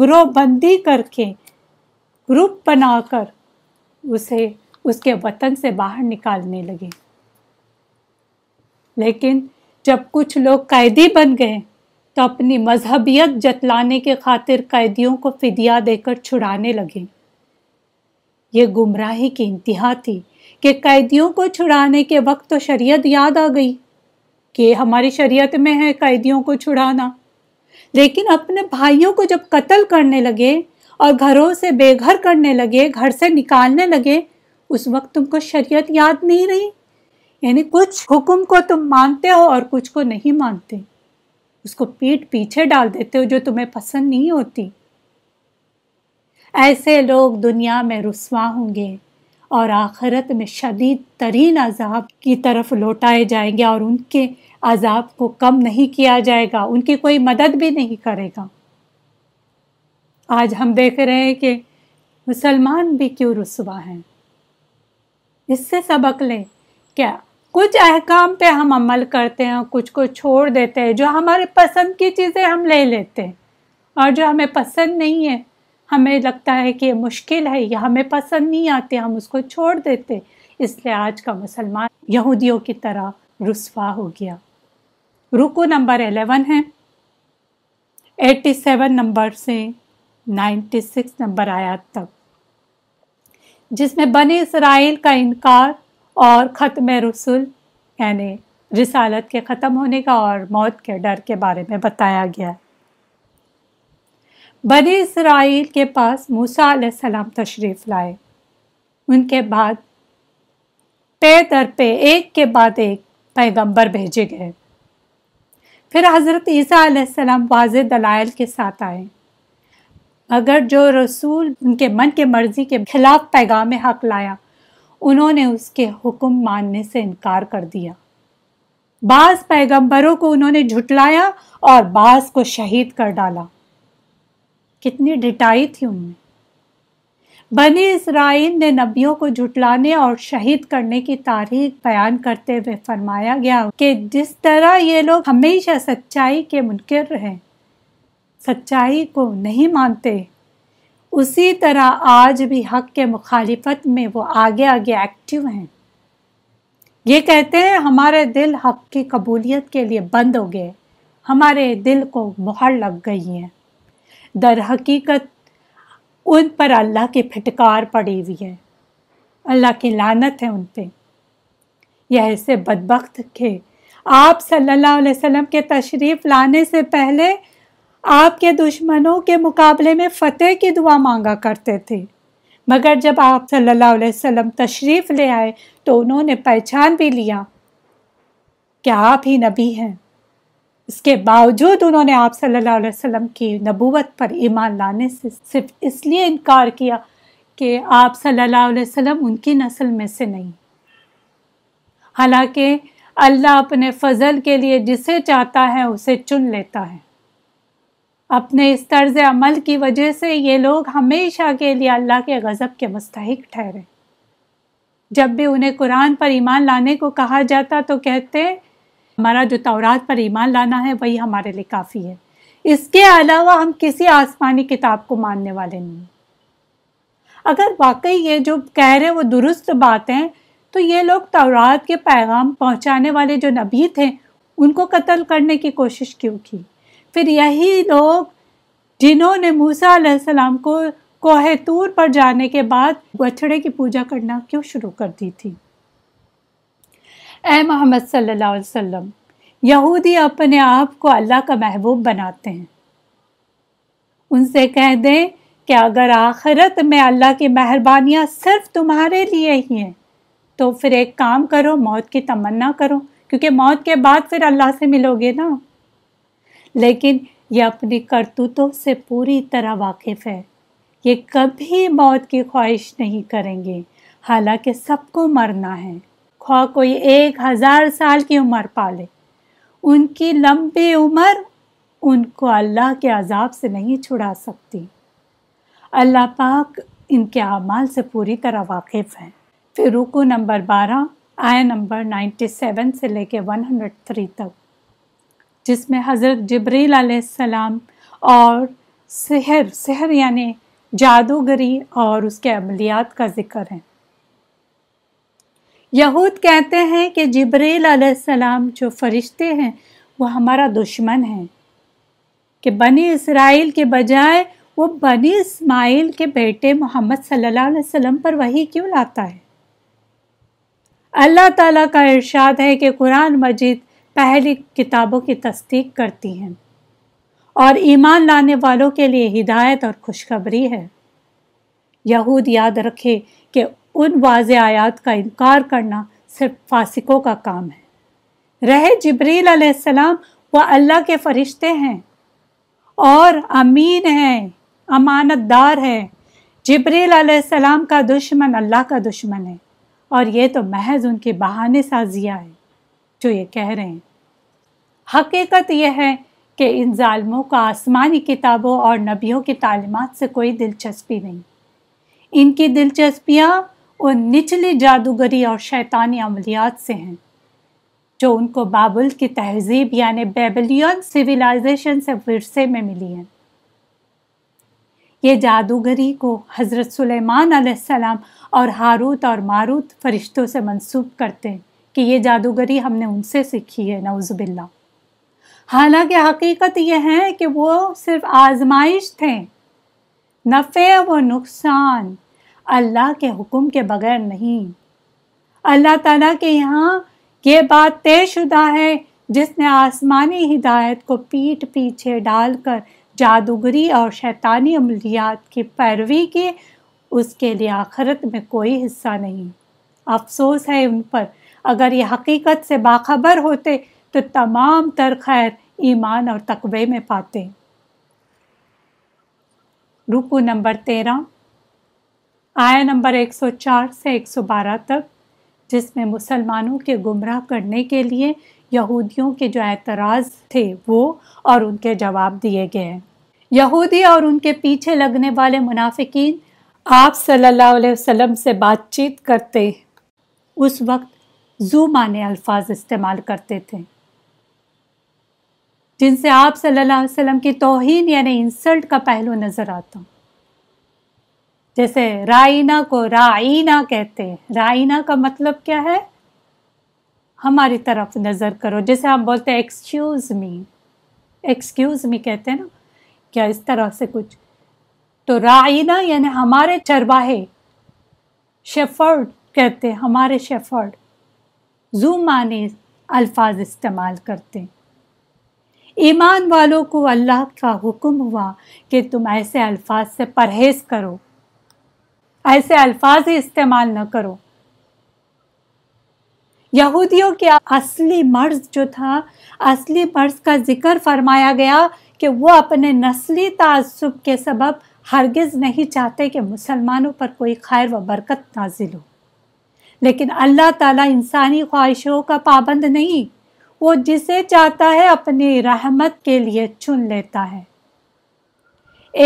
ग्रोहबंदी करके ग्रुप बनाकर उसे उसके वतन से बाहर निकालने लगे लेकिन जब कुछ लोग कैदी बन गए तो अपनी मजहबियत जतलाने के खातिर कैदियों को फिदिया देकर छुड़ाने लगे ये गुमराही की इंतहा थी कि कैदियों को छुड़ाने के वक्त तो शरीयत याद आ गई कि हमारी शरीयत में है कैदियों को छुड़ाना लेकिन अपने भाइयों को जब कत्ल करने लगे और घरों से बेघर करने लगे घर से निकालने लगे उस वक्त तुमको शरीयत याद नहीं रही यानी कुछ हुक्म को तुम मानते हो और कुछ को नहीं मानते उसको पीठ पीछे डाल देते हो जो तुम्हें पसंद नहीं होती ऐसे लोग दुनिया में रुसवा होंगे और आखिरत में शदीद तरीन अजाब की तरफ लौटाए जाएंगे और उनके अजाब को कम नहीं किया जाएगा उनकी कोई मदद भी नहीं करेगा आज हम देख रहे हैं कि मुसलमान भी क्यों रुसवा हैं इससे सबक लें क्या कुछ अहकाम पे हम अमल करते हैं कुछ को छोड़ देते हैं जो हमारे पसंद की चीज़ें हम ले लेते हैं और जो हमें पसंद नहीं है हमें लगता है कि ये मुश्किल है या हमें पसंद नहीं आती हम उसको छोड़ देते इसलिए आज का मुसलमान यहूदियों की तरह रुसवा हो गया रुको नंबर एलेवन है एटी सेवन नंबर से नाइन्टी सिक्स नंबर आयात तक जिसमें बने इसराइल का इनकार और ख़त्म रसूल यानी रिसालत के ख़त्म होने का और मौत के डर के बारे में बताया गया बने इसराइल के पास मूसा सलाम तशरीफ़ लाए उनके बाद पे दर पे एक के बाद एक पैगंबर भेजे गए फिर हज़रत ईसी सलाम वाज दलाइल के साथ आए अगर जो रसूल उनके मन के मर्ज़ी के खिलाफ पैगाम हक लाया उन्होंने उसके हुक्म मानने से इनकार कर दिया बास पैगंबरों को उन्होंने झुटलाया और बास को शहीद कर डाला कितनी डिटाई थी उनमें बनी इसराइल ने नबियों को झुटलाने और शहीद करने की तारीख बयान करते हुए फरमाया गया कि जिस तरह ये लोग हमेशा सच्चाई के मुनकर रहे सच्चाई को नहीं मानते उसी तरह आज भी हक के मुखालिफत में वो आगे आगे एक्टिव हैं ये कहते हैं हमारे दिल हक की कबूलियत के लिए बंद हो गए हमारे दिल को मोहर लग गई है दर हकीकत उन पर अल्लाह की फिटकार पड़ी हुई है अल्लाह की लानत है उन पर यह ऐसे बदबख्त के आप सल्लल्लाहु अलैहि वसल्लम के तशरीफ़ लाने से पहले आपके दुश्मनों के मुकाबले में फ़तेह की दुआ मांगा करते थे मगर जब आप सल्लल्लाहु अलैहि वसल्लम तशरीफ़ ले आए तो उन्होंने पहचान भी लिया कि आप ही नबी हैं इसके बावजूद उन्होंने आप सल्लल्लाहु अलैहि वसल्लम की नबूवत पर ईमान लाने से सिर्फ इसलिए इनकार किया कि आप सल्लल्लाहु अलैहि वसल्लम उनकी नस्ल में से नहीं हालांकि अल्लाह अपने फजल के लिए जिसे चाहता है उसे चुन लेता है अपने इस तर्ज अमल की वजह से ये लोग हमेशा के लिए अल्लाह के गज़ब के मुस्तक ठहरे जब भी उन्हें कुरान पर ईमान लाने को कहा जाता तो कहते हमारा जो तौरात पर ईमान लाना है वही हमारे लिए काफ़ी है इसके अलावा हम किसी आसमानी किताब को मानने वाले नहीं अगर वाकई ये जो कह रहे हैं वो दुरुस्त बात है तो ये लोग तौरात के पैगाम पहुँचाने वाले जो नबी थे उनको कत्ल करने की कोशिश क्यों की फिर यही लोग जिन्होंने मूसा सलाम को कोह तूर पर जाने के बाद बछड़े की पूजा करना क्यों शुरू कर दी थी ए मोहम्मद सल्लल्लाहु अलैहि वसल्लम यहूदी अपने आप को अल्लाह का महबूब बनाते हैं उनसे कह दें कि अगर आखिरत में अल्लाह की मेहरबानियाँ सिर्फ तुम्हारे लिए ही हैं तो फिर एक काम करो मौत की तमन्ना करो क्योंकि मौत के बाद फिर अल्लाह से मिलोगे ना लेकिन यह अपनी करतूतों से पूरी तरह वाकिफ़ है ये कभी मौत की ख्वाहिश नहीं करेंगे हालांकि सबको मरना है ख्वा कोई एक हज़ार साल की उम्र पाले उनकी लंबी उम्र उनको अल्लाह के अजाब से नहीं छुड़ा सकती अल्लाह पाक इनके अमाल से पूरी तरह वाकिफ़ हैं फिर रुको नंबर बारह आया नंबर नाइन्टी सेवन से लेके वन हंड्रेड थ्री तक जिसमें हज़रत जबरील सलाम और सहर सहर यानि जादूगरी और उसके अमलियात का ज़िक्र है यहूद कहते हैं कि जबरील सलाम जो फरिश्ते हैं वो हमारा दुश्मन है कि बनी इसराइल के बजाय वो बनी इसमाइल के बेटे मोहम्मद सल्लल्लाहु अलैहि वसल्लम पर वही क्यों लाता है अल्लाह ताला का इरशाद है कि कुरान मजीद पहली किताबों की तस्दीक करती हैं और ईमान लाने वालों के लिए हिदायत और खुशखबरी है यहूद याद रखे कि उन वाज आयात का इनकार करना सिर्फ फासिकों का काम है रहे जबरील अलैहिस्सलाम व अल्लाह के फरिश्ते हैं और अमीन हैं अमानत दार हैं जबरील अलैहिस्सलाम का दुश्मन अल्लाह का दुश्मन है और ये तो महज उनके बहाने साजिया है जो ये कह रहे हैं हकीकत यह है कि इन ालमों का आसमानी किताबों और नबियों की तालीमत से कोई दिलचस्पी नहीं इनकी दिलचस्पियाँ उन निचली जादूगरी और शैतानी अमलियात से हैं जो उनको बाबुल की तहजीब यानी बेबलियन सिविलाइजेशन से वरसे में मिली है ये जादूगरी को हज़रत सुलेमान सलाम और हारूत और मारूत फरिश्तों से मंसूब करते हैं कि ये जादूगरी हमने उनसे सीखी है नवज़बिल्ला हालांकि हकीकत यह है कि वो सिर्फ आजमाइश थे नफ़े व नुकसान अल्लाह के हुक्म के बगैर नहीं अल्लाह ताला के यहाँ ये बात तयशुदा है जिसने आसमानी हिदायत को पीठ पीछे डालकर जादूगरी और शैतानी अमलियात की पैरवी की उसके लिए आखरत में कोई हिस्सा नहीं अफसोस है उन पर अगर ये हकीकत से बाखबर होते तो तमाम तर खैर ईमान और तकबे में पाते रुकू नंबर तेरह आया नंबर एक सौ चार से एक सौ बारह तक जिसमें मुसलमानों के गुमराह करने के लिए यहूदियों के जो एतराज़ थे वो और उनके जवाब दिए गए हैं यहूदी और उनके पीछे लगने वाले मुनाफिकीन आप सल्लल्लाहु अलैहि वसल्लम से बातचीत करते उस वक्त जू माने अल्फाज इस्तेमाल करते थे जिनसे आप सल्लल्लाहु अलैहि वसल्लम की तोहन यानी इंसल्ट का पहलू नज़र आता जैसे राइना को राइना कहते हैं राइना का मतलब क्या है हमारी तरफ नज़र करो जैसे हम बोलते हैं एक्सक्यूज़ मी एक्सक्यूज़ मी कहते हैं ना क्या इस तरह से कुछ तो राइना यानी हमारे चरवाहे शेफर्ड कहते हैं हमारे शेफर्ड जुमाने अल्फाज इस्तेमाल करते ईमान वालों को अल्लाह का हुक्म हुआ कि तुम ऐसे अल्फाज से परहेज करो ऐसे अल्फाज ही इस्तेमाल न करो यहूदियों के असली मर्ज जो था असली मर्ज का जिक्र फरमाया गया कि वो अपने नस्ली तसब के सबब हरगिज़ नहीं चाहते कि मुसलमानों पर कोई खैर व बरकत नाजिल हो लेकिन अल्लाह ताला इंसानी ख्वाहिशों का पाबंद नहीं वो जिसे चाहता है अपनी रहमत के लिए चुन लेता है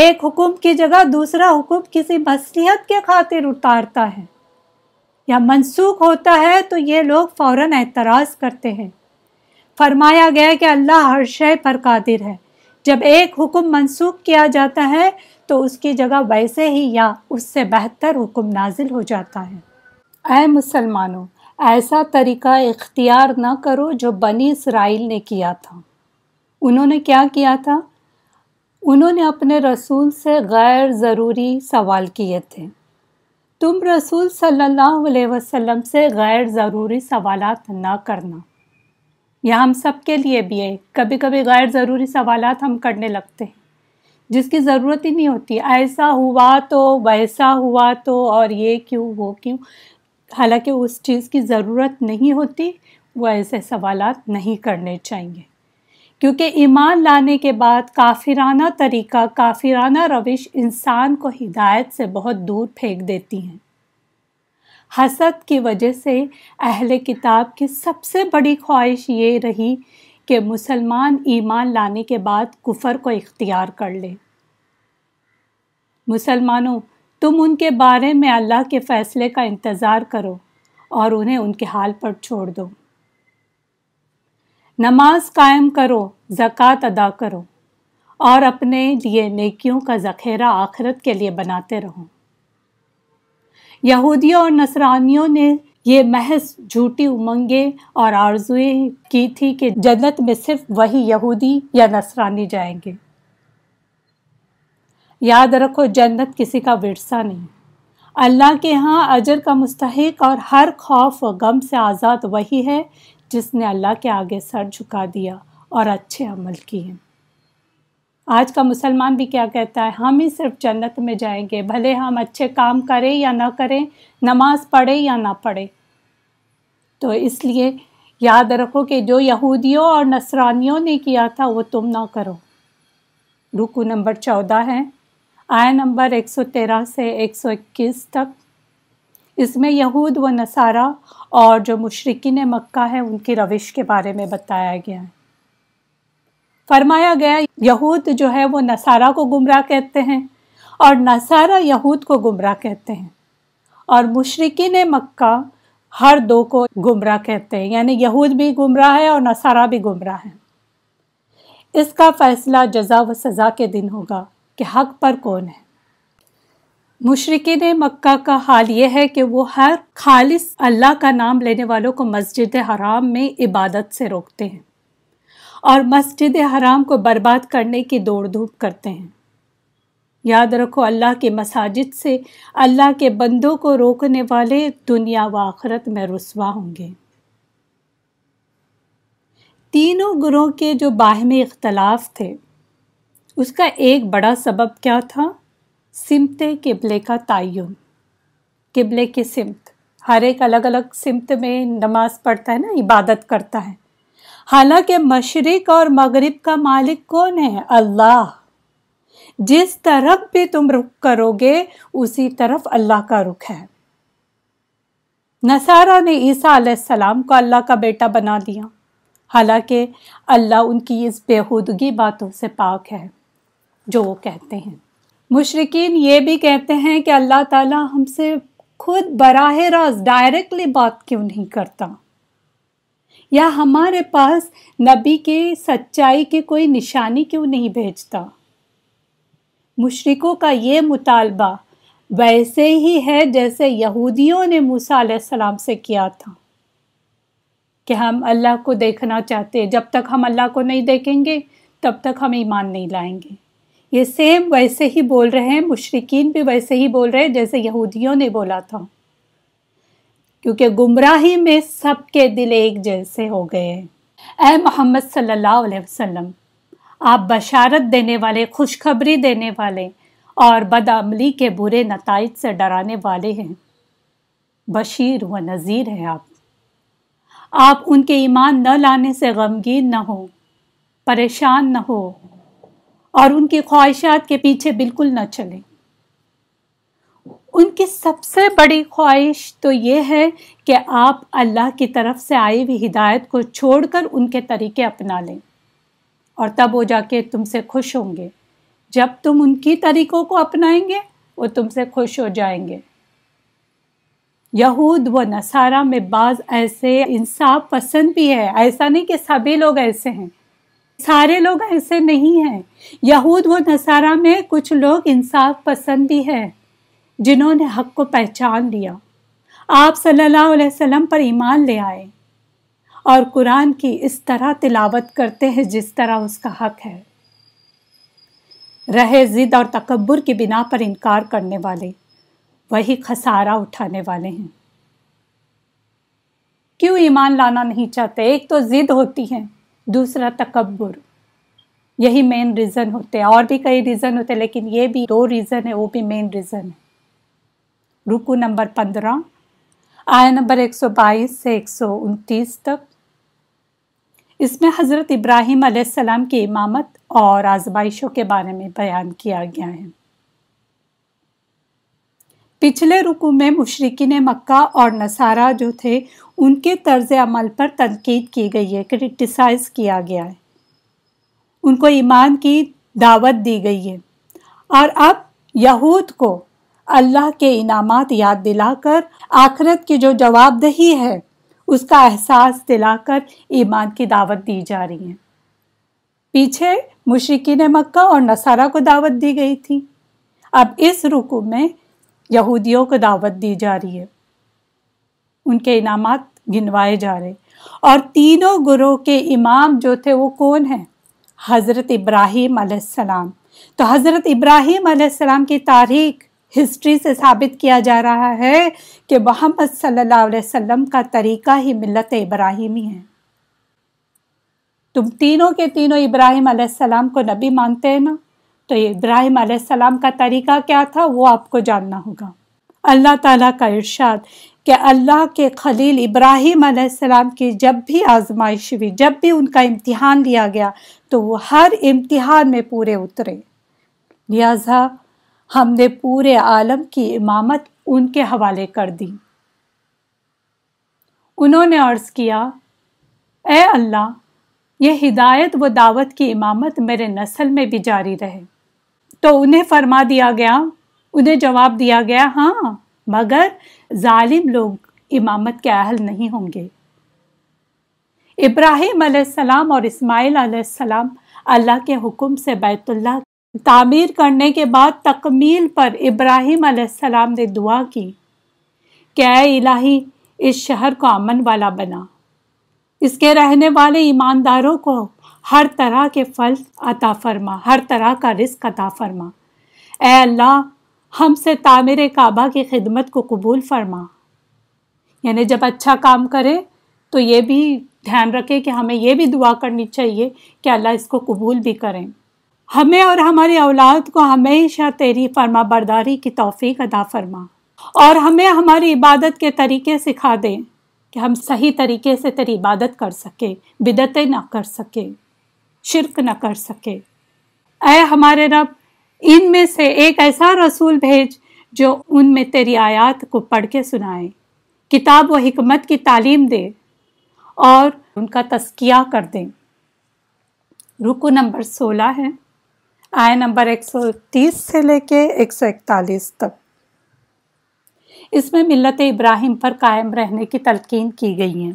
एक हुक्म की जगह दूसरा हुक्म किसी मसलहत के खातिर उतारता है या मनसूख होता है तो ये लोग फ़ौर एतराज़ करते हैं फरमाया गया कि अल्लाह हर शय पर कादिर है जब एक हुक्म मनसूख किया जाता है तो उसकी जगह वैसे ही या उससे बेहतर हुक्म नाजिल हो जाता है अय मुसलमानों ऐसा तरीका इख्तियार न करो जो बनी इसराइल ने किया था उन्होंने क्या किया था उन्होंने अपने रसूल से गैर ज़रूरी सवाल किए थे तुम रसूल सल्लल्लाहु अलैहि वसल्लम से गैर ज़रूरी सवाल ना करना यह हम सब के लिए भी है कभी कभी गैर ज़रूरी सवाल हम करने लगते हैं जिसकी ज़रूरत ही नहीं होती ऐसा हुआ तो वैसा हुआ तो और ये क्यों वो क्यों हालांकि उस चीज़ की ज़रूरत नहीं होती वो ऐसे सवाल नहीं करने चाहिए क्योंकि ईमान लाने के बाद काफिराना तरीका काफिराना रविश इंसान को हिदायत से बहुत दूर फेंक देती हैं हसद की वजह से अहल किताब की सबसे बड़ी ख्वाहिश ये रही कि मुसलमान ईमान लाने के बाद कुफर को इख्तियार कर ले मुसलमानों तुम उनके बारे में अल्लाह के फ़ैसले का इंतज़ार करो और उन्हें उनके हाल पर छोड़ दो नमाज कायम करो ज़क़़त अदा करो और अपने लिए नेकियों का ज़ख़ीरा आखरत के लिए बनाते रहो यहूदियों और नसरानियों ने यह महज झूठी उमंगें और आरजुएं की थी कि जन्नत में सिर्फ वही यहूदी या नसरानी जाएंगे याद रखो जन्नत किसी का वरसा नहीं अल्लाह के यहाँ अजर का मुस्तक और हर खौफ व गम से आज़ाद वही है जिसने अल्लाह के आगे सर झुका दिया और अच्छे अमल किए आज का मुसलमान भी क्या कहता है हम ही सिर्फ जन्नत में जाएंगे भले हम अच्छे काम करें या ना करें नमाज पढ़े या ना पढ़े तो इसलिए याद रखो कि जो यहूदियों और नसरानियों ने किया था वो तुम ना करो रुकू नंबर चौदह है आय नंबर 113 से 121 तक इसमें यहूद व नसारा और जो मुशरकिन मक्का है उनकी रविश के बारे में बताया गया है फरमाया गया यहूद जो है वो नसारा को गुमराह कहते हैं और नसारा यहूद को गुमराह कहते हैं और मुशरकिन मक्का हर दो को गुमराह कहते हैं यानी यहूद भी गुमराह है और नसारा भी गुमराह है इसका फ़ैसला जजा व सज़ा के दिन होगा कि हक पर कौन है मुशरकिन मक् का हाल यह है कि वो हर खालिस अल्लाह का नाम लेने वालों को मस्जिद हराम में इबादत से रोकते हैं और मस्जिद हराम को बर्बाद करने की दौड़ धूप करते हैं याद रखो अल्लाह के मसाजिद से अल्लाह के बंदों को रोकने वाले दुनिया व आखरत में रसवा होंगे तीनों गुरु के जो बाहमी इख्तलाफ थे उसका एक बड़ा सबब क्या था सिमत किबले का तयन किबले की सिमत हर एक अलग अलग सिमत में नमाज पढ़ता है ना इबादत करता है हालांकि मशरक़ और मगरब का मालिक कौन है अल्लाह जिस तरफ भी तुम रुख करोगे उसी तरफ अल्लाह का रुख है नसारा ने ईसा सलाम को अल्लाह का बेटा बना दिया हालांकि अल्लाह उनकी इस बेहूदगी बातों से पाक है जो वो कहते हैं मुशरकिन ये भी कहते हैं कि अल्लाह ताला हमसे खुद बराह रास्त डायरेक्टली बात क्यों नहीं करता या हमारे पास नबी के सच्चाई की कोई निशानी क्यों नहीं भेजता मुशरकों का ये मुतालबा वैसे ही है जैसे यहूदियों ने मूसा सलाम से किया था कि हम अल्लाह को देखना चाहते जब तक हम अल्लाह को नहीं देखेंगे तब तक हम ईमान नहीं लाएंगे ये सेम वैसे ही बोल रहे हैं मुशरकिन भी वैसे ही बोल रहे हैं जैसे यहूदियों ने बोला था क्योंकि गुमराही में सबके दिल एक जैसे हो गए ए मोहम्मद सल्लल्लाहु अलैहि आप बशारत देने वाले खुशखबरी देने वाले और बदअमली के बुरे नतज से डराने वाले हैं बशीर व नज़ीर हैं आप आप उनके ईमान न लाने से गमगीन न हो परेशान न हो और उनकी ख्वाहिशात के पीछे बिल्कुल ना चलें उनकी सबसे बड़ी ख्वाहिश तो ये है कि आप अल्लाह की तरफ से आई हुई हिदायत को छोड़कर उनके तरीके अपना लें और तब वो जाके तुमसे खुश होंगे जब तुम उनकी तरीक़ों को अपनाएंगे वो तुमसे खुश हो जाएंगे यहूद व नसारा में बाज़ ऐसे इंसाफ पसंद भी है ऐसा नहीं कि सभी लोग ऐसे हैं सारे लोग ऐसे नहीं हैं यहूद व नसारा में कुछ लोग इंसाफ पसंद भी हैं जिन्होंने हक को पहचान लिया आप सल्लल्लाहु अलैहि वसल्लम पर ईमान ले आए और कुरान की इस तरह तिलावत करते हैं जिस तरह उसका हक है रहे ज़िद और तकबर की बिना पर इनकार करने वाले वही खसारा उठाने वाले हैं क्यों ईमान लाना नहीं चाहते एक तो ज़िद होती है दूसरा तकबर यही मेन रीज़न होते हैं और भी कई रीज़न होते हैं लेकिन ये भी दो रीज़न है वो भी मेन रीज़न है रुकू नंबर पंद्रह आया नंबर एक सौ बाईस से एक सौ उनतीस तक इसमें हज़रत इब्राहिम सलाम की इमामत और आजमाइशों के बारे में बयान किया गया है पिछले रुकू में ने मक्का और नसारा जो थे उनके तर्ज अमल पर तनकीद की गई है क्रिटिसाइज़ किया गया है उनको ईमान की दावत दी गई है और अब यहूद को अल्लाह के इनाम याद दिलाकर आखरत की जो जवाबदही है उसका एहसास दिलाकर ईमान की दावत दी जा रही है पीछे मुशरकिन मक्का और नसारा को दावत दी गई थी अब इस रुकू में यहूदियों को दावत दी जा रही है उनके इनामात गिनवाए जा रहे और तीनों गुरु के इमाम जो थे वो कौन हैं हज़रत इब्राहीम तो हज़रत इब्राहीम की तारीख हिस्ट्री से साबित किया जा रहा है कि मोहम्मद सल्लल्लाहु अलैहि वसल्लम का तरीका ही मिलत इब्राहिमी है तुम तीनों के तीनों इब्राहिम अलैहिस्सलाम को नबी मानते हैं ना तो इब्राहिम अलैहिस्सलाम का तरीका क्या था वो आपको जानना होगा अल्लाह ताला का इरशाद कि अल्लाह के खलील इब्राहिम आसमाम की जब भी आजमाइश हुई जब भी उनका इम्तिहान लिया गया तो वो हर इम्तिहान में पूरे उतरे लिहाजा हमने पूरे आलम की इमामत उनके हवाले कर दी उन्होंने अर्ज़ किया ए अल्लाह यह हिदायत व दावत की इमामत मेरे नस्ल में भी जारी रहे तो उन्हें फरमा दिया गया उन्हें जवाब दिया गया हाँ मगर जालिम लोग इमामत के अहल नहीं होंगे इब्राहिम अलैहिस्सलाम और इसमाइल अलैहिस्सलाम अल्लाह के हुक्म से बैतुल्ला तामीर करने के बाद तकमील पर इब्राहिम अलैहिस्सलाम ने दुआ की क्या इलाही इस शहर को अमन वाला बना इसके रहने वाले ईमानदारों को हर तरह के फल अता फरमा हर तरह का रिस्क अता फरमा ए अल्लाह हमसे तामिर काबा की खिदमत को कबूल फरमा यानी जब अच्छा काम करें तो ये भी ध्यान रखें कि हमें यह भी दुआ करनी चाहिए कि अल्लाह इसको कबूल भी करें हमें और हमारी औलाद को हमेशा तेरी फरमा बरदारी की तोफ़ी अदा फरमा और हमें हमारी इबादत के तरीके सिखा दें कि हम सही तरीके से तेरी इबादत कर सके बिदतें ना कर सके शिरक ना कर सके ए हमारे रब इनमें से एक ऐसा रसूल भेज जो उनमें तेरी आयात को पढ़ के सुनाए किताब व हमत की तालीम दे और उनका तस्किया कर दें रुको नंबर सोलह है आय नंबर 130 से लेके 141 तक इसमें मिलत इब्राहिम पर कायम रहने की तलकिन की गई है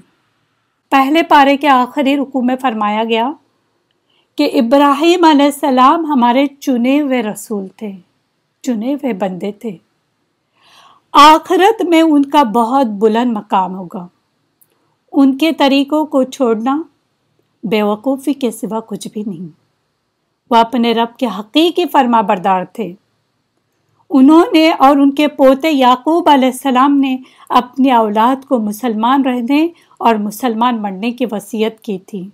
पहले पारे के आखिरी रुकू में फरमाया गया कि इब्राहिम अलैहिस्सलाम हमारे चुने हुए रसूल थे चुने हुए बंदे थे आखरत में उनका बहुत बुलंद मकाम होगा उनके तरीक़ों को छोड़ना बेवकूफ़ी के सिवा कुछ भी नहीं वह अपने रब के हकीकी फर्मा बरदार थे उन्होंने और उनके पोते याकूब आसमाम ने अपनी औलाद को मुसलमान रहने और मुसलमान मरने की वसीयत की थी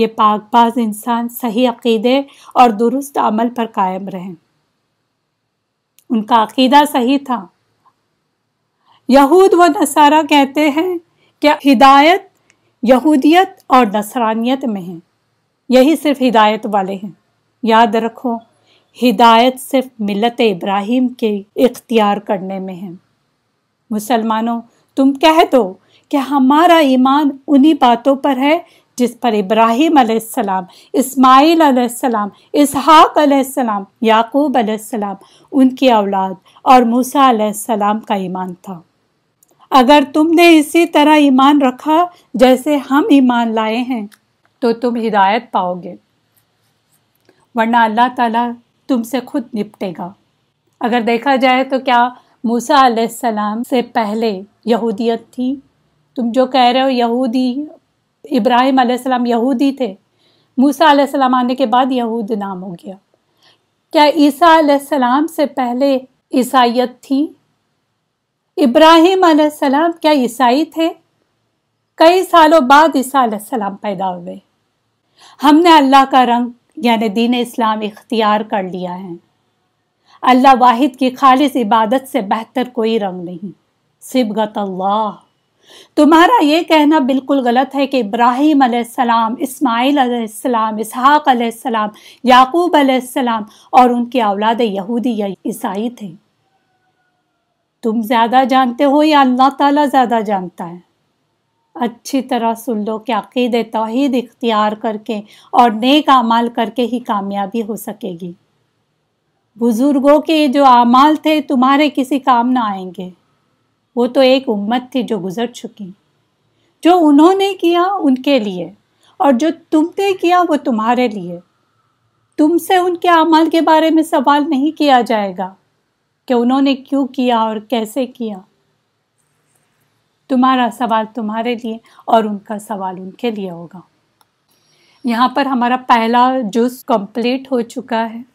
ये पाकबाज इंसान सही अकीदे और दुरुस्त अमल पर कायम रहें उनका अकीदा सही था यहूद व नसारा कहते हैं कि हिदायत यहूदियत और नसरानियत में है यही सिर्फ हिदायत वाले हैं याद रखो हिदायत सिर्फ मिलत इब्राहिम के इख्तियार करने में है मुसलमानों तुम कह दो कि हमारा ईमान उन्हीं बातों पर है जिस पर इब्राहिम अलैहिस्सलाम इस्माइल अलैहिस्सलाम इसहाक अलैहिस्सलाम याकूब अलैहिस्सलाम उनकी औलाद और मूसा अलैहिस्सलाम का ईमान था अगर तुमने इसी तरह ईमान रखा जैसे हम ईमान लाए हैं तो तुम हिदायत पाओगे वरना अल्लाह ताला तुमसे खुद निपटेगा अगर देखा जाए तो क्या मूसा सलाम से पहले यहूदियत थी तुम जो कह रहे हो यहूदी इब्राहिम आसमाम यहूदी थे मूसा आसमाम आने के बाद यहूद नाम हो गया क्या ईसा आसमाम से पहले ईसाइत थी इब्राहिम आसमाम क्या ईसाई थे कई सालों बाद ईसा आसमाम पैदा हुए हमने अल्लाह का रंग यानि दीन इस्लाम इख्तियार कर लिया है अल्लाह वाहिद की खालिश इबादत से बेहतर कोई रंग नहीं सिब अल्लाह तुम्हारा ये कहना बिल्कुल गलत है कि इब्राहिम अलैहिस्सलाम इस्माइल अलैहिस्सलाम इसहाक अलैहिस्सलाम याकूब अलैहिस्सलाम और उनकी औलाद यहूदी या ईसाई थे तुम ज़्यादा जानते हो या अल्लाह ताला ज़्यादा जानता है अच्छी तरह सुन लो कि अकीद तोहद इख्तियार करके और नेक अमाल करके ही कामयाबी हो सकेगी बुज़ुर्गों के जो अमाल थे तुम्हारे किसी काम ना आएंगे वो तो एक उम्मत थी जो गुजर चुकी जो उन्होंने किया उनके लिए और जो तुमने किया वो तुम्हारे लिए तुमसे उनके अमाल के बारे में सवाल नहीं किया जाएगा कि उन्होंने क्यों किया और कैसे किया तुम्हारा सवाल तुम्हारे लिए और उनका सवाल उनके लिए होगा यहाँ पर हमारा पहला जुज कंप्लीट हो चुका है